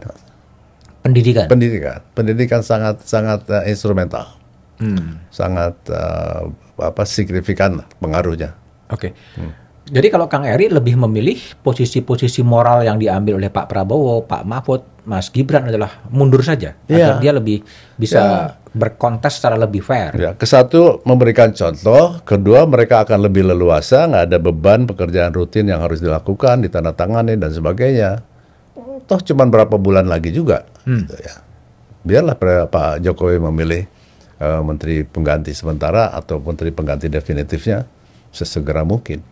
Pendidikan. Pendidikan pendidikan sangat sangat uh, instrumental. Hmm. Sangat uh, apa signifikan pengaruhnya. Oke. Okay. Hmm. Jadi kalau Kang Eri lebih memilih posisi-posisi moral yang diambil oleh Pak Prabowo, Pak Mahfud, Mas Gibran adalah mundur saja yeah. agar dia lebih bisa yeah. berkontes secara lebih fair. Yeah. Kesatu memberikan contoh, kedua mereka akan lebih leluasa, nggak ada beban pekerjaan rutin yang harus dilakukan, di ditandatangani dan sebagainya. Toh cuma berapa bulan lagi juga, hmm. gitu ya. Biarlah Pak Jokowi memilih uh, menteri pengganti sementara atau menteri pengganti definitifnya sesegera mungkin.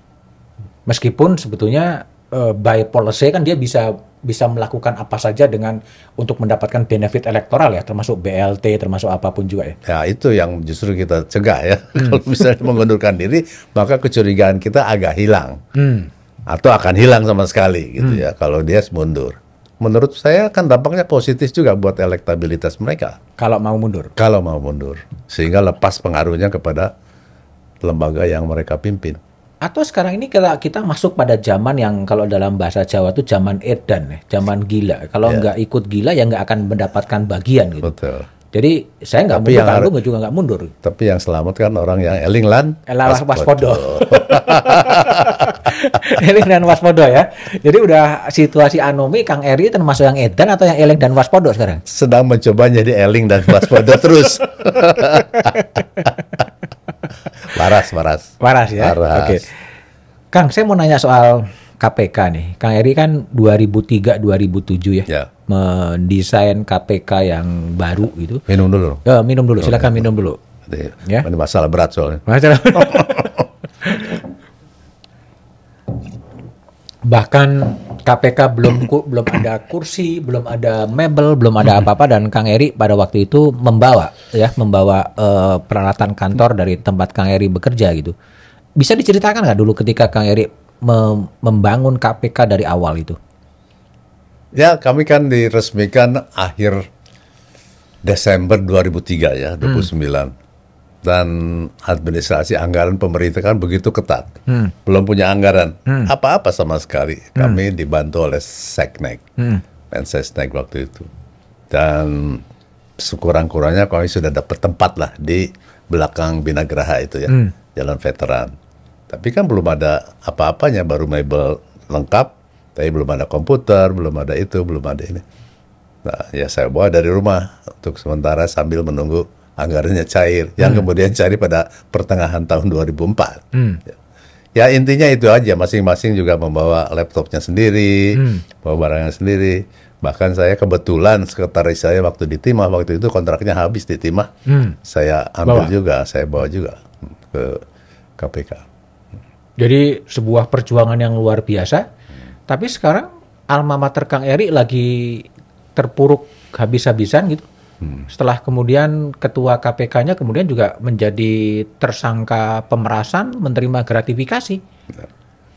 Meskipun sebetulnya uh, by policy kan dia bisa bisa melakukan apa saja dengan untuk mendapatkan benefit elektoral ya termasuk BLT termasuk apapun juga ya. Ya itu yang justru kita cegah ya. Hmm. Kalau misalnya mengundurkan diri maka kecurigaan kita agak hilang. Hmm. Atau akan hilang sama sekali gitu hmm. ya kalau dia mundur. Menurut saya kan dampaknya positif juga buat elektabilitas mereka. Kalau mau mundur. Kalau mau mundur sehingga lepas pengaruhnya kepada lembaga yang mereka pimpin atau sekarang ini kita, kita masuk pada zaman yang kalau dalam bahasa Jawa itu zaman edan ya, zaman gila. Kalau yeah. nggak ikut gila ya nggak akan mendapatkan bagian gitu. Betul. Jadi saya nggak mundur, yang Agung juga nggak mundur. Tapi yang selamat kan orang yang eling lan Elah waspodo. eling dan waspodo ya. Jadi udah situasi anomi Kang Eri termasuk yang edan atau yang eling dan waspodo sekarang? Sedang mencoba jadi eling dan waspodo terus. Waras, waras. Waras ya. Oke. Kang, saya mau nanya soal KPK nih. Kang Eri kan 2003 2007 ya. ya. Mendesain KPK yang baru gitu. Minum dulu. Eh, minum dulu. Silakan minum dulu. Ya. Ini masalah berat soalnya. Masalah. bahkan KPK belum belum ada kursi, belum ada mebel, belum ada apa-apa dan Kang Eri pada waktu itu membawa ya membawa uh, peralatan kantor dari tempat Kang Eri bekerja gitu. Bisa diceritakan nggak dulu ketika Kang Eri mem membangun KPK dari awal itu? Ya, kami kan diresmikan akhir Desember 2003 ya, 29. Hmm dan administrasi anggaran pemerintah kan begitu ketat, hmm. belum punya anggaran apa hmm. apa-apa sama sekali. Hmm. Kami hmm. dibantu oleh Seknek, hmm. Mensesnek waktu itu, dan sekurang-kurangnya kami sudah dapat tempat lah di belakang Binagraha itu ya, hmm. Jalan Veteran. Tapi kan belum ada apa-apanya, baru mebel lengkap, tapi belum ada komputer, belum ada itu, belum ada ini. Nah, ya saya bawa dari rumah untuk sementara sambil menunggu anggarannya cair yang hmm. kemudian cari pada pertengahan tahun 2004. Hmm. Ya intinya itu aja masing-masing juga membawa laptopnya sendiri, hmm. bawa barangnya sendiri. Bahkan saya kebetulan sekretaris saya waktu di Timah waktu itu kontraknya habis di Timah. Hmm. Saya ambil bawa. juga, saya bawa juga ke KPK. Jadi sebuah perjuangan yang luar biasa. Hmm. Tapi sekarang alma mater Kang Eri lagi terpuruk habis-habisan gitu. Setelah kemudian ketua KPK-nya kemudian juga menjadi tersangka pemerasan, menerima gratifikasi.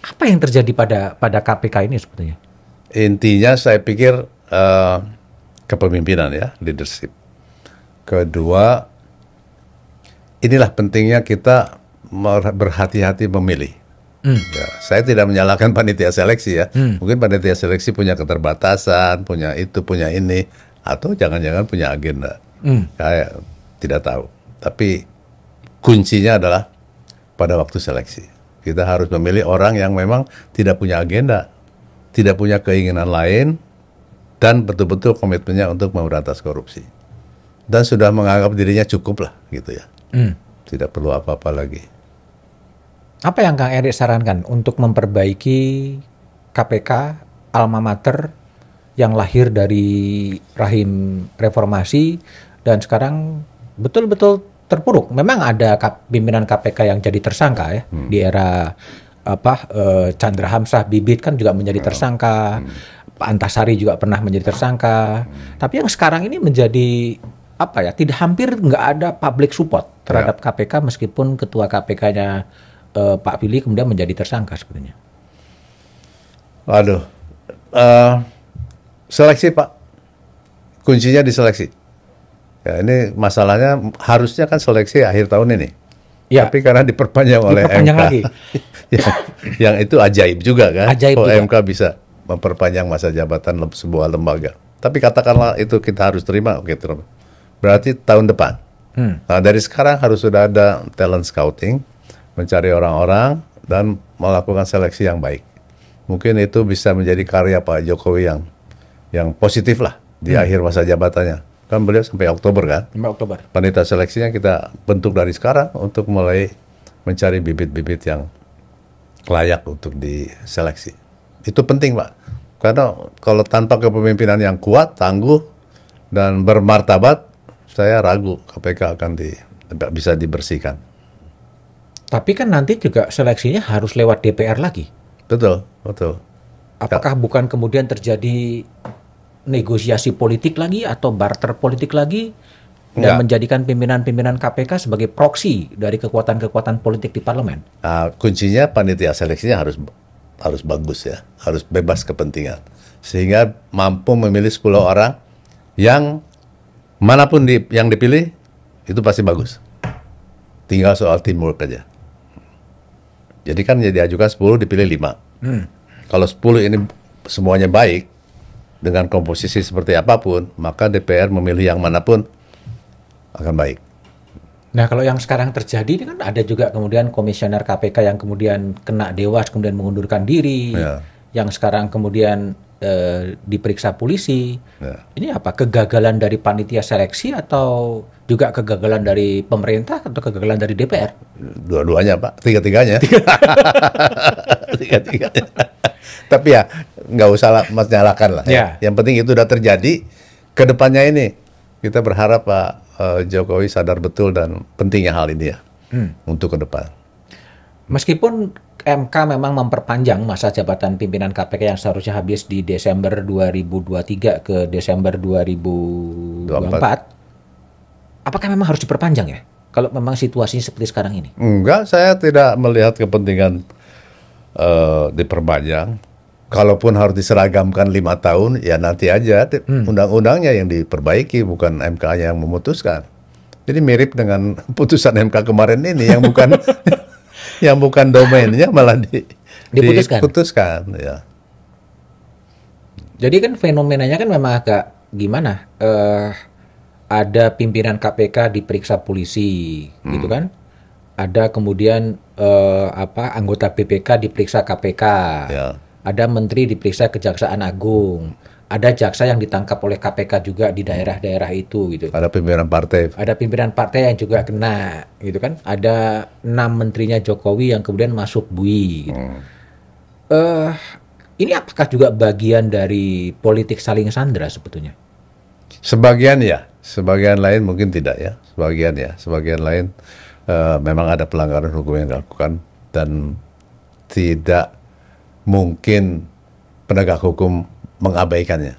Apa yang terjadi pada pada KPK ini sebetulnya? Intinya saya pikir uh, kepemimpinan ya, leadership. Kedua, inilah pentingnya kita berhati-hati memilih. Hmm. Ya, saya tidak menyalahkan panitia seleksi ya. Hmm. Mungkin panitia seleksi punya keterbatasan, punya itu, punya ini atau jangan-jangan punya agenda. Hmm. Saya tidak tahu. Tapi kuncinya adalah pada waktu seleksi. Kita harus memilih orang yang memang tidak punya agenda, tidak punya keinginan lain, dan betul-betul komitmennya untuk memberantas korupsi. Dan sudah menganggap dirinya cukup lah gitu ya. Hmm. Tidak perlu apa-apa lagi. Apa yang Kang Erik sarankan untuk memperbaiki KPK, alma mater, yang lahir dari rahim reformasi dan sekarang betul-betul terpuruk. Memang ada pimpinan KPK yang jadi tersangka ya hmm. di era apa uh, Chandra Hamsah Bibit kan juga menjadi oh. tersangka. Hmm. Pak Antasari juga pernah menjadi tersangka. Hmm. Tapi yang sekarang ini menjadi apa ya? Tidak hampir nggak ada public support terhadap ya. KPK meskipun ketua KPK-nya eh, Pak Fili kemudian menjadi tersangka sebenarnya. Waduh. Uh, Seleksi Pak. Kuncinya di seleksi. Ya, ini masalahnya harusnya kan seleksi akhir tahun ini. Ya. Tapi karena diperpanjang oleh MK. Lagi. yang, yang itu ajaib juga kan. Ajaib kalau juga. MK bisa memperpanjang masa jabatan sebuah lembaga. Tapi katakanlah itu kita harus terima, oke terima. Berarti tahun depan. Hmm. Nah dari sekarang harus sudah ada talent scouting, mencari orang-orang dan melakukan seleksi yang baik. Mungkin itu bisa menjadi karya Pak Jokowi yang yang positif lah di hmm. akhir masa jabatannya. Kan beliau sampai Oktober kan? Sampai Oktober. Panitia seleksinya kita bentuk dari sekarang untuk mulai mencari bibit-bibit yang layak untuk diseleksi. Itu penting, Pak. Karena kalau tanpa kepemimpinan yang kuat, tangguh, dan bermartabat, saya ragu KPK akan di, bisa dibersihkan. Tapi kan nanti juga seleksinya harus lewat DPR lagi. Betul, betul. Apakah ya. bukan kemudian terjadi negosiasi politik lagi atau barter politik lagi dan menjadikan pimpinan-pimpinan KPK sebagai proksi dari kekuatan-kekuatan politik di parlemen. Uh, kuncinya panitia seleksinya harus harus bagus ya, harus bebas kepentingan sehingga mampu memilih 10 orang yang manapun di, yang dipilih itu pasti bagus. Tinggal soal teamwork aja. Jadi kan jadi ajukan 10 dipilih 5. Hmm. Kalau 10 ini semuanya baik, dengan komposisi seperti apapun, maka DPR memilih yang manapun akan baik. Nah, kalau yang sekarang terjadi ini kan ada juga kemudian komisioner KPK yang kemudian kena dewas kemudian mengundurkan diri. Ya. Yang sekarang kemudian e, diperiksa polisi. Ya. Ini apa kegagalan dari panitia seleksi atau juga kegagalan dari pemerintah atau kegagalan dari DPR? Dua-duanya pak, tiga-tiganya. tiga-tiganya. Tapi ya nggak usah mas nyalakan lah. Ya. Ya. Yang penting itu sudah terjadi. Kedepannya ini kita berharap Pak eh, Jokowi sadar betul dan pentingnya hal ini ya hmm. untuk ke depan. Meskipun MK memang memperpanjang masa jabatan pimpinan KPK yang seharusnya habis di Desember 2023 ke Desember 2024. 24. Apakah memang harus diperpanjang ya? Kalau memang situasinya seperti sekarang ini? Enggak, saya tidak melihat kepentingan uh, diperpanjang. Kalaupun harus diseragamkan lima tahun, ya nanti aja hmm. undang-undangnya yang diperbaiki, bukan MK yang memutuskan. Jadi mirip dengan putusan MK kemarin ini yang bukan yang bukan domainnya malah di, diputuskan. diputuskan ya. Jadi kan fenomenanya kan memang agak gimana? Uh, ada pimpinan KPK diperiksa polisi, hmm. gitu kan? Ada kemudian uh, apa anggota BPK diperiksa KPK, ya. ada menteri diperiksa Kejaksaan Agung ada jaksa yang ditangkap oleh KPK juga di daerah-daerah itu gitu. Ada pimpinan partai. Ada pimpinan partai yang juga kena gitu kan. Ada enam menterinya Jokowi yang kemudian masuk bui. Gitu. Hmm. Uh, ini apakah juga bagian dari politik saling sandra sebetulnya? Sebagian ya, sebagian lain mungkin tidak ya. Sebagian ya, sebagian lain uh, memang ada pelanggaran hukum yang dilakukan dan tidak mungkin penegak hukum mengabaikannya.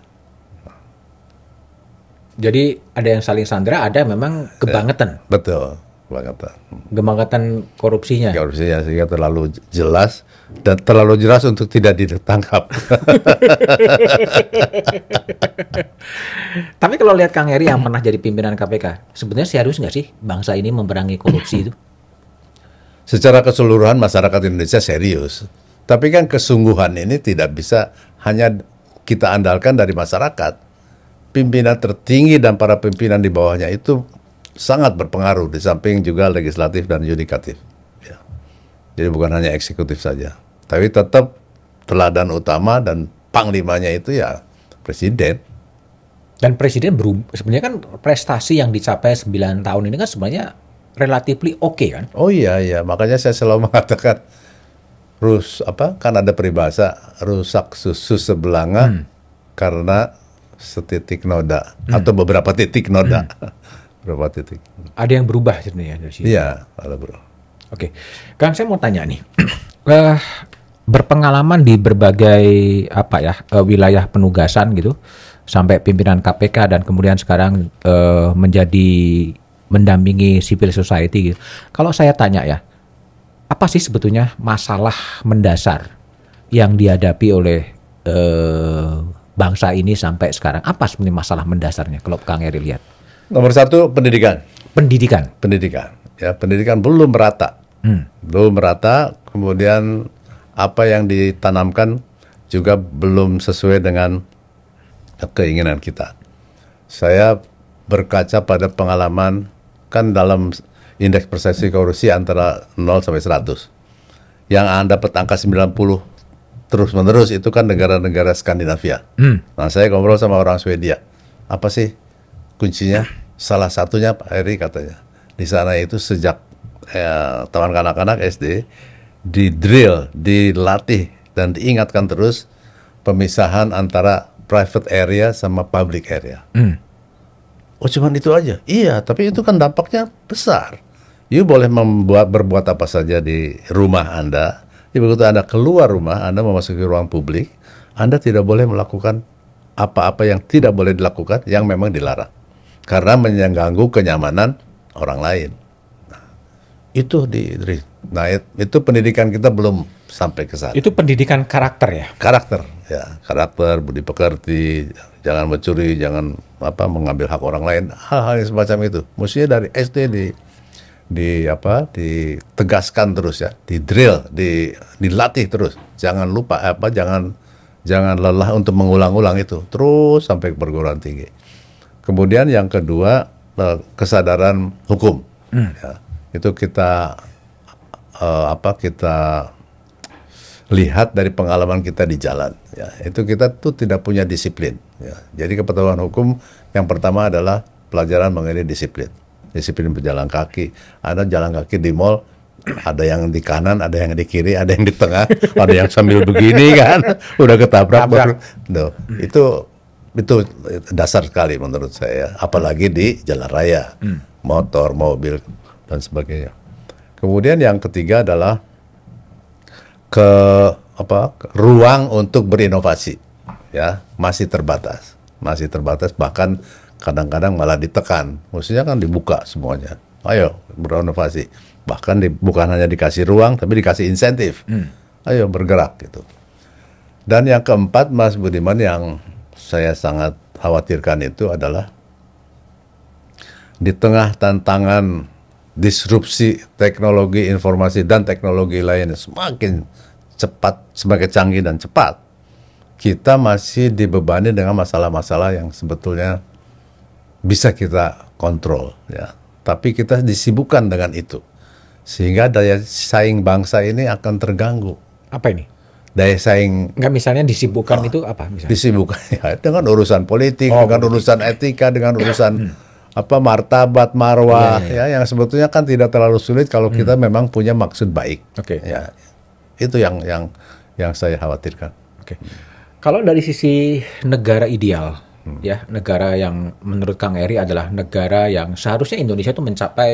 Jadi ada yang saling sandera, ada memang eh, kebangetan. Ya, betul, kebangetan. Kebangetan korupsinya. Korupsinya sehingga terlalu jelas dan terlalu jelas untuk tidak ditangkap. Tapi kalau lihat Kang Eri yang pernah jadi pimpinan KPK, sebenarnya serius nggak sih bangsa ini memberangi korupsi itu? Secara keseluruhan masyarakat Indonesia serius. Tapi kan kesungguhan ini tidak bisa hanya kita andalkan dari masyarakat. Pimpinan tertinggi dan para pimpinan di bawahnya itu sangat berpengaruh di samping juga legislatif dan yudikatif. Ya. Jadi bukan hanya eksekutif saja, tapi tetap teladan utama dan panglimanya itu ya presiden. Dan presiden berum sebenarnya kan prestasi yang dicapai 9 tahun ini kan sebenarnya relatif oke okay, kan? Oh iya iya, makanya saya selalu mengatakan rus apa kan ada peribahasa rusak susu sebelanga hmm. karena setitik noda hmm. atau beberapa titik noda. Hmm. beberapa titik. Ada yang berubah sebenarnya dari sini. Iya, ada bro. Oke. Okay. Kang saya mau tanya nih. uh, berpengalaman di berbagai apa ya, uh, wilayah penugasan gitu sampai pimpinan KPK dan kemudian sekarang uh, menjadi mendampingi civil society gitu. Kalau saya tanya ya, apa sih sebetulnya masalah mendasar yang dihadapi oleh eh, bangsa ini sampai sekarang? Apa sebenarnya masalah mendasarnya kalau Kang Eri lihat? Nomor satu pendidikan. Pendidikan. Pendidikan. Ya pendidikan belum merata. Hmm. Belum merata. Kemudian apa yang ditanamkan juga belum sesuai dengan keinginan kita. Saya berkaca pada pengalaman kan dalam indeks persepsi korupsi antara 0 sampai 100. Yang Anda dapat angka 90 terus menerus itu kan negara-negara Skandinavia. Hmm. Nah, saya ngobrol sama orang Swedia. Apa sih kuncinya? Salah satunya Pak Eri katanya. Di sana itu sejak eh, teman kanak-kanak SD di drill, dilatih dan diingatkan terus pemisahan antara private area sama public area. Hmm. Oh cuman itu aja? Iya, tapi itu kan dampaknya besar. You boleh membuat berbuat apa saja di rumah Anda. Tapi ya, begitu Anda keluar rumah, Anda memasuki ruang publik, Anda tidak boleh melakukan apa-apa yang tidak boleh dilakukan yang memang dilarang. Karena mengganggu kenyamanan orang lain. Nah, itu di Nah, itu pendidikan kita belum sampai ke sana. Itu pendidikan karakter ya. Karakter, ya, karakter, budi pekerti, jangan mencuri, jangan apa mengambil hak orang lain, hal-hal yang semacam itu. Mestinya dari SD di di apa ditegaskan terus ya, di drill, di dilatih terus. Jangan lupa apa jangan jangan lelah untuk mengulang-ulang itu terus sampai ke perguruan tinggi. Kemudian yang kedua eh, kesadaran hukum. Hmm. Ya, itu kita uh, apa kita lihat dari pengalaman kita di jalan ya itu kita tuh tidak punya disiplin ya jadi kepatuhan hukum yang pertama adalah pelajaran mengenai disiplin disiplin berjalan kaki. Ada jalan kaki di mall, ada yang di kanan, ada yang di kiri, ada yang di tengah, ada yang sambil begini kan, udah ketabrak. Baru, no. Itu itu dasar sekali menurut saya, apalagi di jalan raya, hmm. motor, mobil dan sebagainya. Kemudian yang ketiga adalah ke apa ruang untuk berinovasi ya masih terbatas masih terbatas bahkan kadang-kadang malah ditekan. maksudnya kan dibuka semuanya. Ayo berinovasi. Bahkan di, bukan hanya dikasih ruang, tapi dikasih insentif. Hmm. Ayo bergerak gitu. Dan yang keempat, Mas Budiman yang saya sangat khawatirkan itu adalah di tengah tantangan disrupsi teknologi informasi dan teknologi lainnya semakin cepat, semakin canggih dan cepat, kita masih dibebani dengan masalah-masalah yang sebetulnya bisa kita kontrol ya. Tapi kita disibukkan dengan itu. Sehingga daya saing bangsa ini akan terganggu. Apa ini? Daya saing Nggak misalnya disibukkan oh, itu apa misalnya? Disibukkan ya dengan urusan politik, oh, dengan urusan etika, dengan urusan hmm. apa martabat marwah iya, iya, ya, ya yang sebetulnya kan tidak terlalu sulit kalau hmm. kita memang punya maksud baik. Oke. Okay. Ya. Itu yang yang yang saya khawatirkan. Oke. Okay. Kalau dari sisi negara ideal, hmm. ya negara yang menurut Kang Eri adalah negara yang seharusnya Indonesia itu mencapai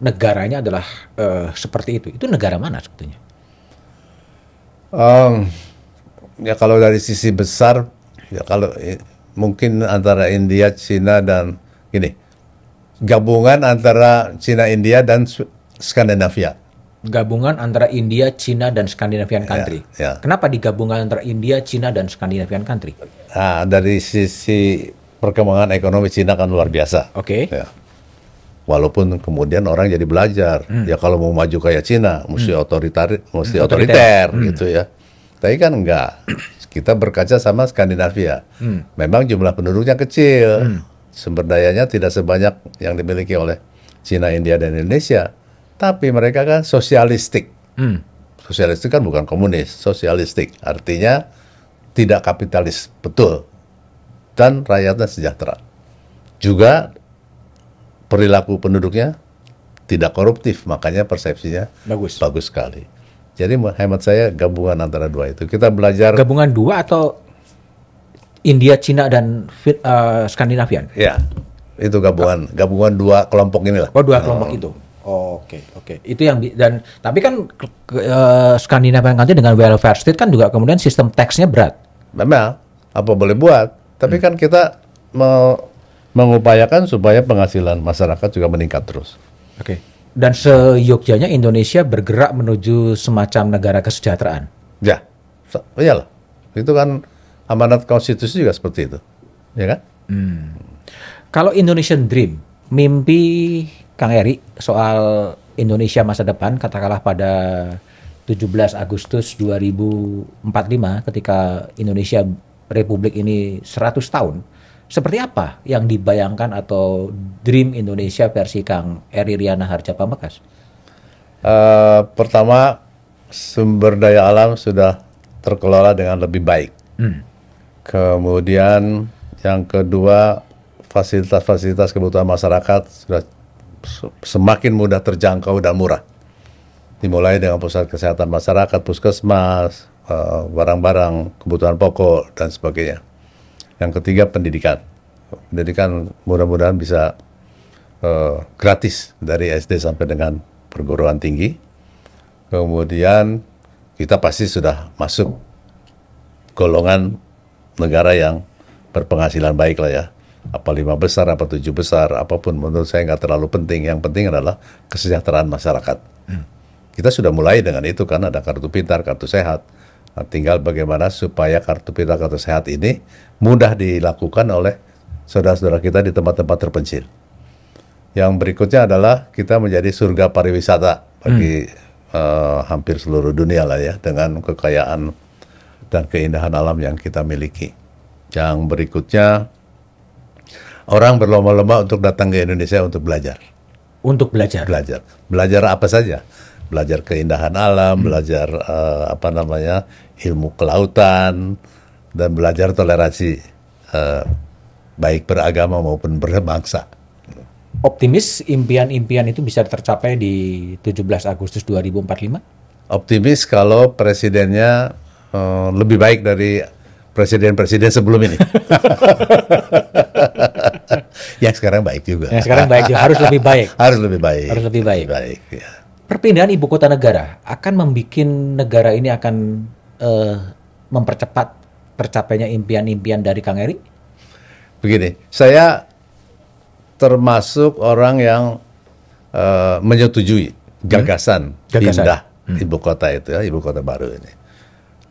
negaranya adalah uh, seperti itu. Itu negara mana sebetulnya? Um, ya kalau dari sisi besar, ya kalau eh, mungkin antara India, Cina dan gini gabungan antara Cina, India dan Skandinavia. Gabungan antara India, Cina dan Skandinavian ya, country. Yeah, yeah. Kenapa digabungkan antara India, Cina dan Skandinavian country? uh, dari sisi perkembangan ekonomi Cina kan luar biasa. Oke. Okay. Ya. Walaupun kemudian orang jadi belajar, hmm. ya kalau mau maju kayak Cina mesti hmm. otoritar, mesti hmm. otoriter hmm. gitu ya. Tapi kan enggak. Kita berkaca sama Skandinavia. Hmm. Memang jumlah penduduknya kecil. Hmm. Sumber dayanya tidak sebanyak yang dimiliki oleh Cina, India dan Indonesia. Tapi mereka kan sosialistik. Hmm. Sosialistik kan bukan komunis, sosialistik. Artinya tidak kapitalis, betul. Dan rakyatnya sejahtera. Juga perilaku penduduknya tidak koruptif, makanya persepsinya bagus, bagus sekali. Jadi hemat saya gabungan antara dua itu. Kita belajar gabungan dua atau India, Cina dan uh, Skandinavian. Ya, itu gabungan, gabungan dua kelompok inilah. Oh, dua hmm. kelompok itu. Oke, oh, oke. Okay, okay. Itu yang dan tapi kan uh, Skandinavian nanti dengan welfare state kan juga kemudian sistem teksnya berat memang apa boleh buat. Tapi hmm. kan kita me mengupayakan supaya penghasilan masyarakat juga meningkat terus. Oke. Okay. Dan seyogyanya Indonesia bergerak menuju semacam negara kesejahteraan. Ya, iyalah. Itu kan amanat konstitusi juga seperti itu, ya kan? Hmm. Kalau Indonesian Dream, mimpi Kang Eri soal Indonesia masa depan, katakanlah pada 17 Agustus 2045 ketika Indonesia Republik ini 100 tahun, seperti apa yang dibayangkan atau dream Indonesia versi Kang Eri Riana Harja Pamekas? Uh, eh, pertama, sumber daya alam sudah terkelola dengan lebih baik. Hmm. Kemudian yang kedua, fasilitas-fasilitas kebutuhan masyarakat sudah semakin mudah terjangkau dan murah dimulai dengan pusat kesehatan masyarakat, puskesmas, eh, barang-barang kebutuhan pokok dan sebagainya. Yang ketiga pendidikan. Pendidikan mudah-mudahan bisa uh, gratis dari SD sampai dengan perguruan tinggi. Kemudian kita pasti sudah masuk golongan negara yang berpenghasilan baik lah ya. Apa lima besar, apa tujuh besar, apapun menurut saya nggak terlalu penting. Yang penting adalah kesejahteraan masyarakat. Hmm kita sudah mulai dengan itu kan ada kartu pintar, kartu sehat. Nah, tinggal bagaimana supaya kartu pintar, kartu sehat ini mudah dilakukan oleh saudara-saudara kita di tempat-tempat terpencil. Yang berikutnya adalah kita menjadi surga pariwisata bagi hmm. uh, hampir seluruh dunia lah ya dengan kekayaan dan keindahan alam yang kita miliki. Yang berikutnya orang berlomba-lomba untuk datang ke Indonesia untuk belajar. Untuk belajar. Belajar. Belajar apa saja belajar keindahan alam, hmm. belajar uh, apa namanya ilmu kelautan dan belajar toleransi uh, baik beragama maupun berbangsa. Optimis impian-impian itu bisa tercapai di 17 Agustus 2045? Optimis kalau presidennya uh, lebih baik dari presiden-presiden sebelum ini. yang sekarang baik juga. Yang sekarang baik juga harus lebih baik. harus lebih baik. Harus lebih baik. Harus lebih baik. lebih baik ya perpindahan ibu kota negara akan membuat negara ini akan uh, mempercepat tercapainya impian-impian dari Kang Eri? Begini, saya termasuk orang yang uh, menyetujui hmm? gagasan, hmm? pindah hmm. ibu kota itu ya, ibu kota baru ini.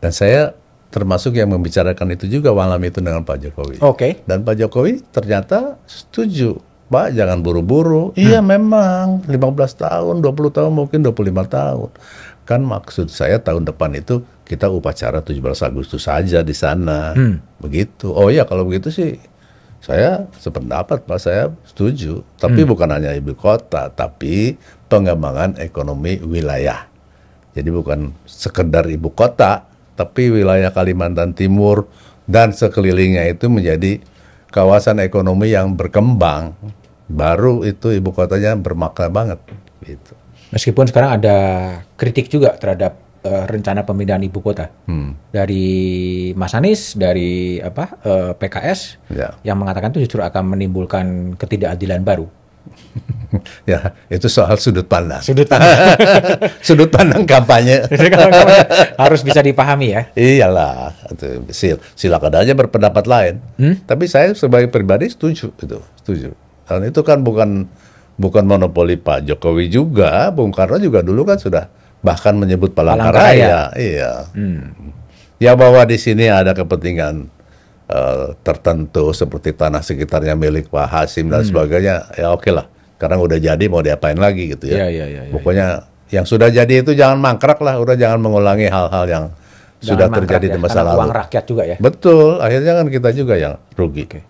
Dan saya termasuk yang membicarakan itu juga malam itu dengan Pak Jokowi. Oke. Okay. Dan Pak Jokowi ternyata setuju Pak jangan buru-buru. Iya, hmm. Iya memang 15 tahun, 20 tahun mungkin 25 tahun. Kan maksud saya tahun depan itu kita upacara 17 Agustus saja di sana. Hmm. Begitu. Oh iya kalau begitu sih saya sependapat Pak, saya setuju. Tapi hmm. bukan hanya ibu kota, tapi pengembangan ekonomi wilayah. Jadi bukan sekedar ibu kota, tapi wilayah Kalimantan Timur dan sekelilingnya itu menjadi kawasan ekonomi yang berkembang baru itu ibu kotanya bermakna banget gitu. Meskipun sekarang ada kritik juga terhadap uh, rencana pemindahan ibu kota hmm. dari Mas Anies, dari apa uh, eh, PKS ya. yang mengatakan itu justru akan menimbulkan ketidakadilan baru. ya, itu soal sudut pandang. Sudut pandang. sudut pandang kampanye. Harus bisa dipahami ya. Iyalah, sil silakan aja berpendapat lain. Hmm? Tapi saya sebagai pribadi setuju itu, setuju. Dan itu kan bukan bukan monopoli Pak Jokowi juga, Bung Karno juga dulu kan sudah bahkan menyebut Palangkaraya. Iya. Hmm. Ya bahwa di sini ada kepentingan uh, tertentu seperti tanah sekitarnya milik Pak Hasim dan hmm. sebagainya, ya oke okay lah. Karena udah jadi mau diapain lagi gitu ya. Ya, ya, ya, ya Pokoknya ya. yang sudah jadi itu jangan mangkrak lah, udah jangan mengulangi hal-hal yang jangan sudah terjadi ya, di masa lalu. Uang rakyat juga ya. Betul, akhirnya kan kita juga yang rugi. Okay.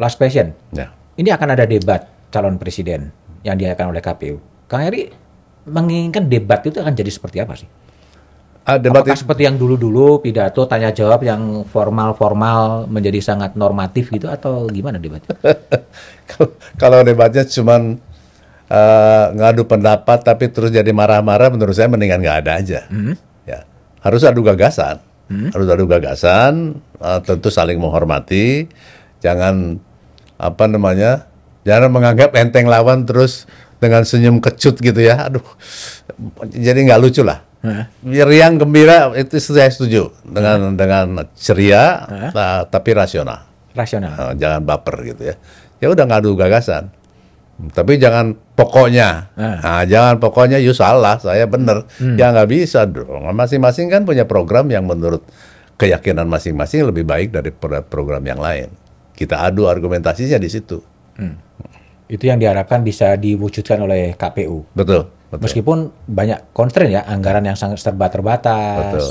Last question. Ya ini akan ada debat calon presiden yang diadakan oleh KPU. Kang Eri menginginkan debat itu akan jadi seperti apa sih? Uh, debat Apakah seperti yang dulu-dulu pidato tanya jawab yang formal-formal menjadi sangat normatif gitu atau gimana debat? Kalau debatnya cuma uh, ah, ngadu pendapat tapi terus jadi marah-marah menurut saya mendingan nggak ada aja. Hmm? Ya harus adu gagasan, hmm? harus adu gagasan, uh, tentu saling menghormati, jangan apa namanya jangan menganggap enteng lawan terus dengan senyum kecut gitu ya aduh jadi nggak lucu lah Hah? riang gembira itu saya setuju dengan dengan ceria nah, tapi rasional rasional nah, jangan baper gitu ya ya udah ngadu gagasan tapi jangan pokoknya nah, jangan pokoknya you salah saya benar hmm. ya nggak bisa dong masing-masing kan punya program yang menurut keyakinan masing-masing lebih baik dari program yang lain kita adu argumentasinya di situ. Hmm. Itu yang diharapkan bisa diwujudkan oleh KPU. Betul. betul. Meskipun banyak konstren ya, anggaran yang sangat serba terbatas. Betul.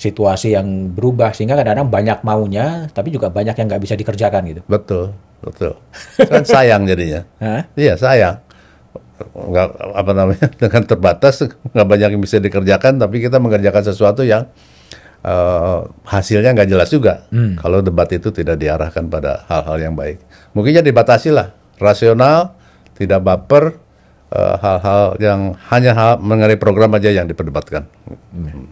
Situasi yang berubah sehingga kadang-kadang banyak maunya, tapi juga banyak yang nggak bisa dikerjakan gitu. Betul, betul. Kan sayang jadinya. Hah? Iya sayang nggak apa namanya dengan terbatas nggak banyak yang bisa dikerjakan tapi kita mengerjakan sesuatu yang uh, hasilnya nggak jelas juga hmm. kalau debat itu tidak diarahkan pada hal-hal yang baik. Mungkinnya dibatasi lah, rasional, tidak baper, eh, hal-hal yang hanya hal mengenai program aja yang diperdebatkan. Hmm.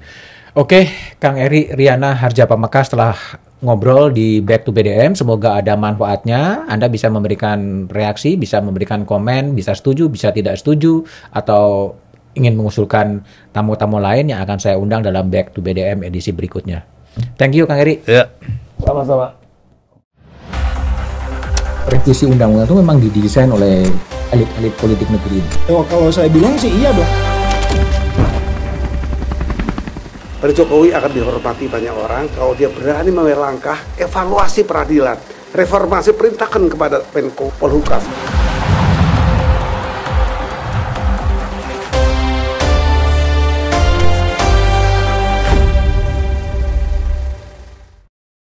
Oke, Kang Eri Riana Harja Pamekas setelah ngobrol di Back to BDM, semoga ada manfaatnya. Anda bisa memberikan reaksi, bisa memberikan komen, bisa setuju, bisa tidak setuju, atau ingin mengusulkan tamu-tamu lain yang akan saya undang dalam Back to BDM edisi berikutnya. Thank you Kang Eri. Ya. Sama-sama. Revisi undang-undang itu memang didesain oleh elit-elit politik negeri ini. Oh, kalau saya bilang sih iya dong. Pak Jokowi akan dihormati banyak orang kalau dia berani mengambil langkah evaluasi peradilan, reformasi perintahkan kepada Menko Polhukam.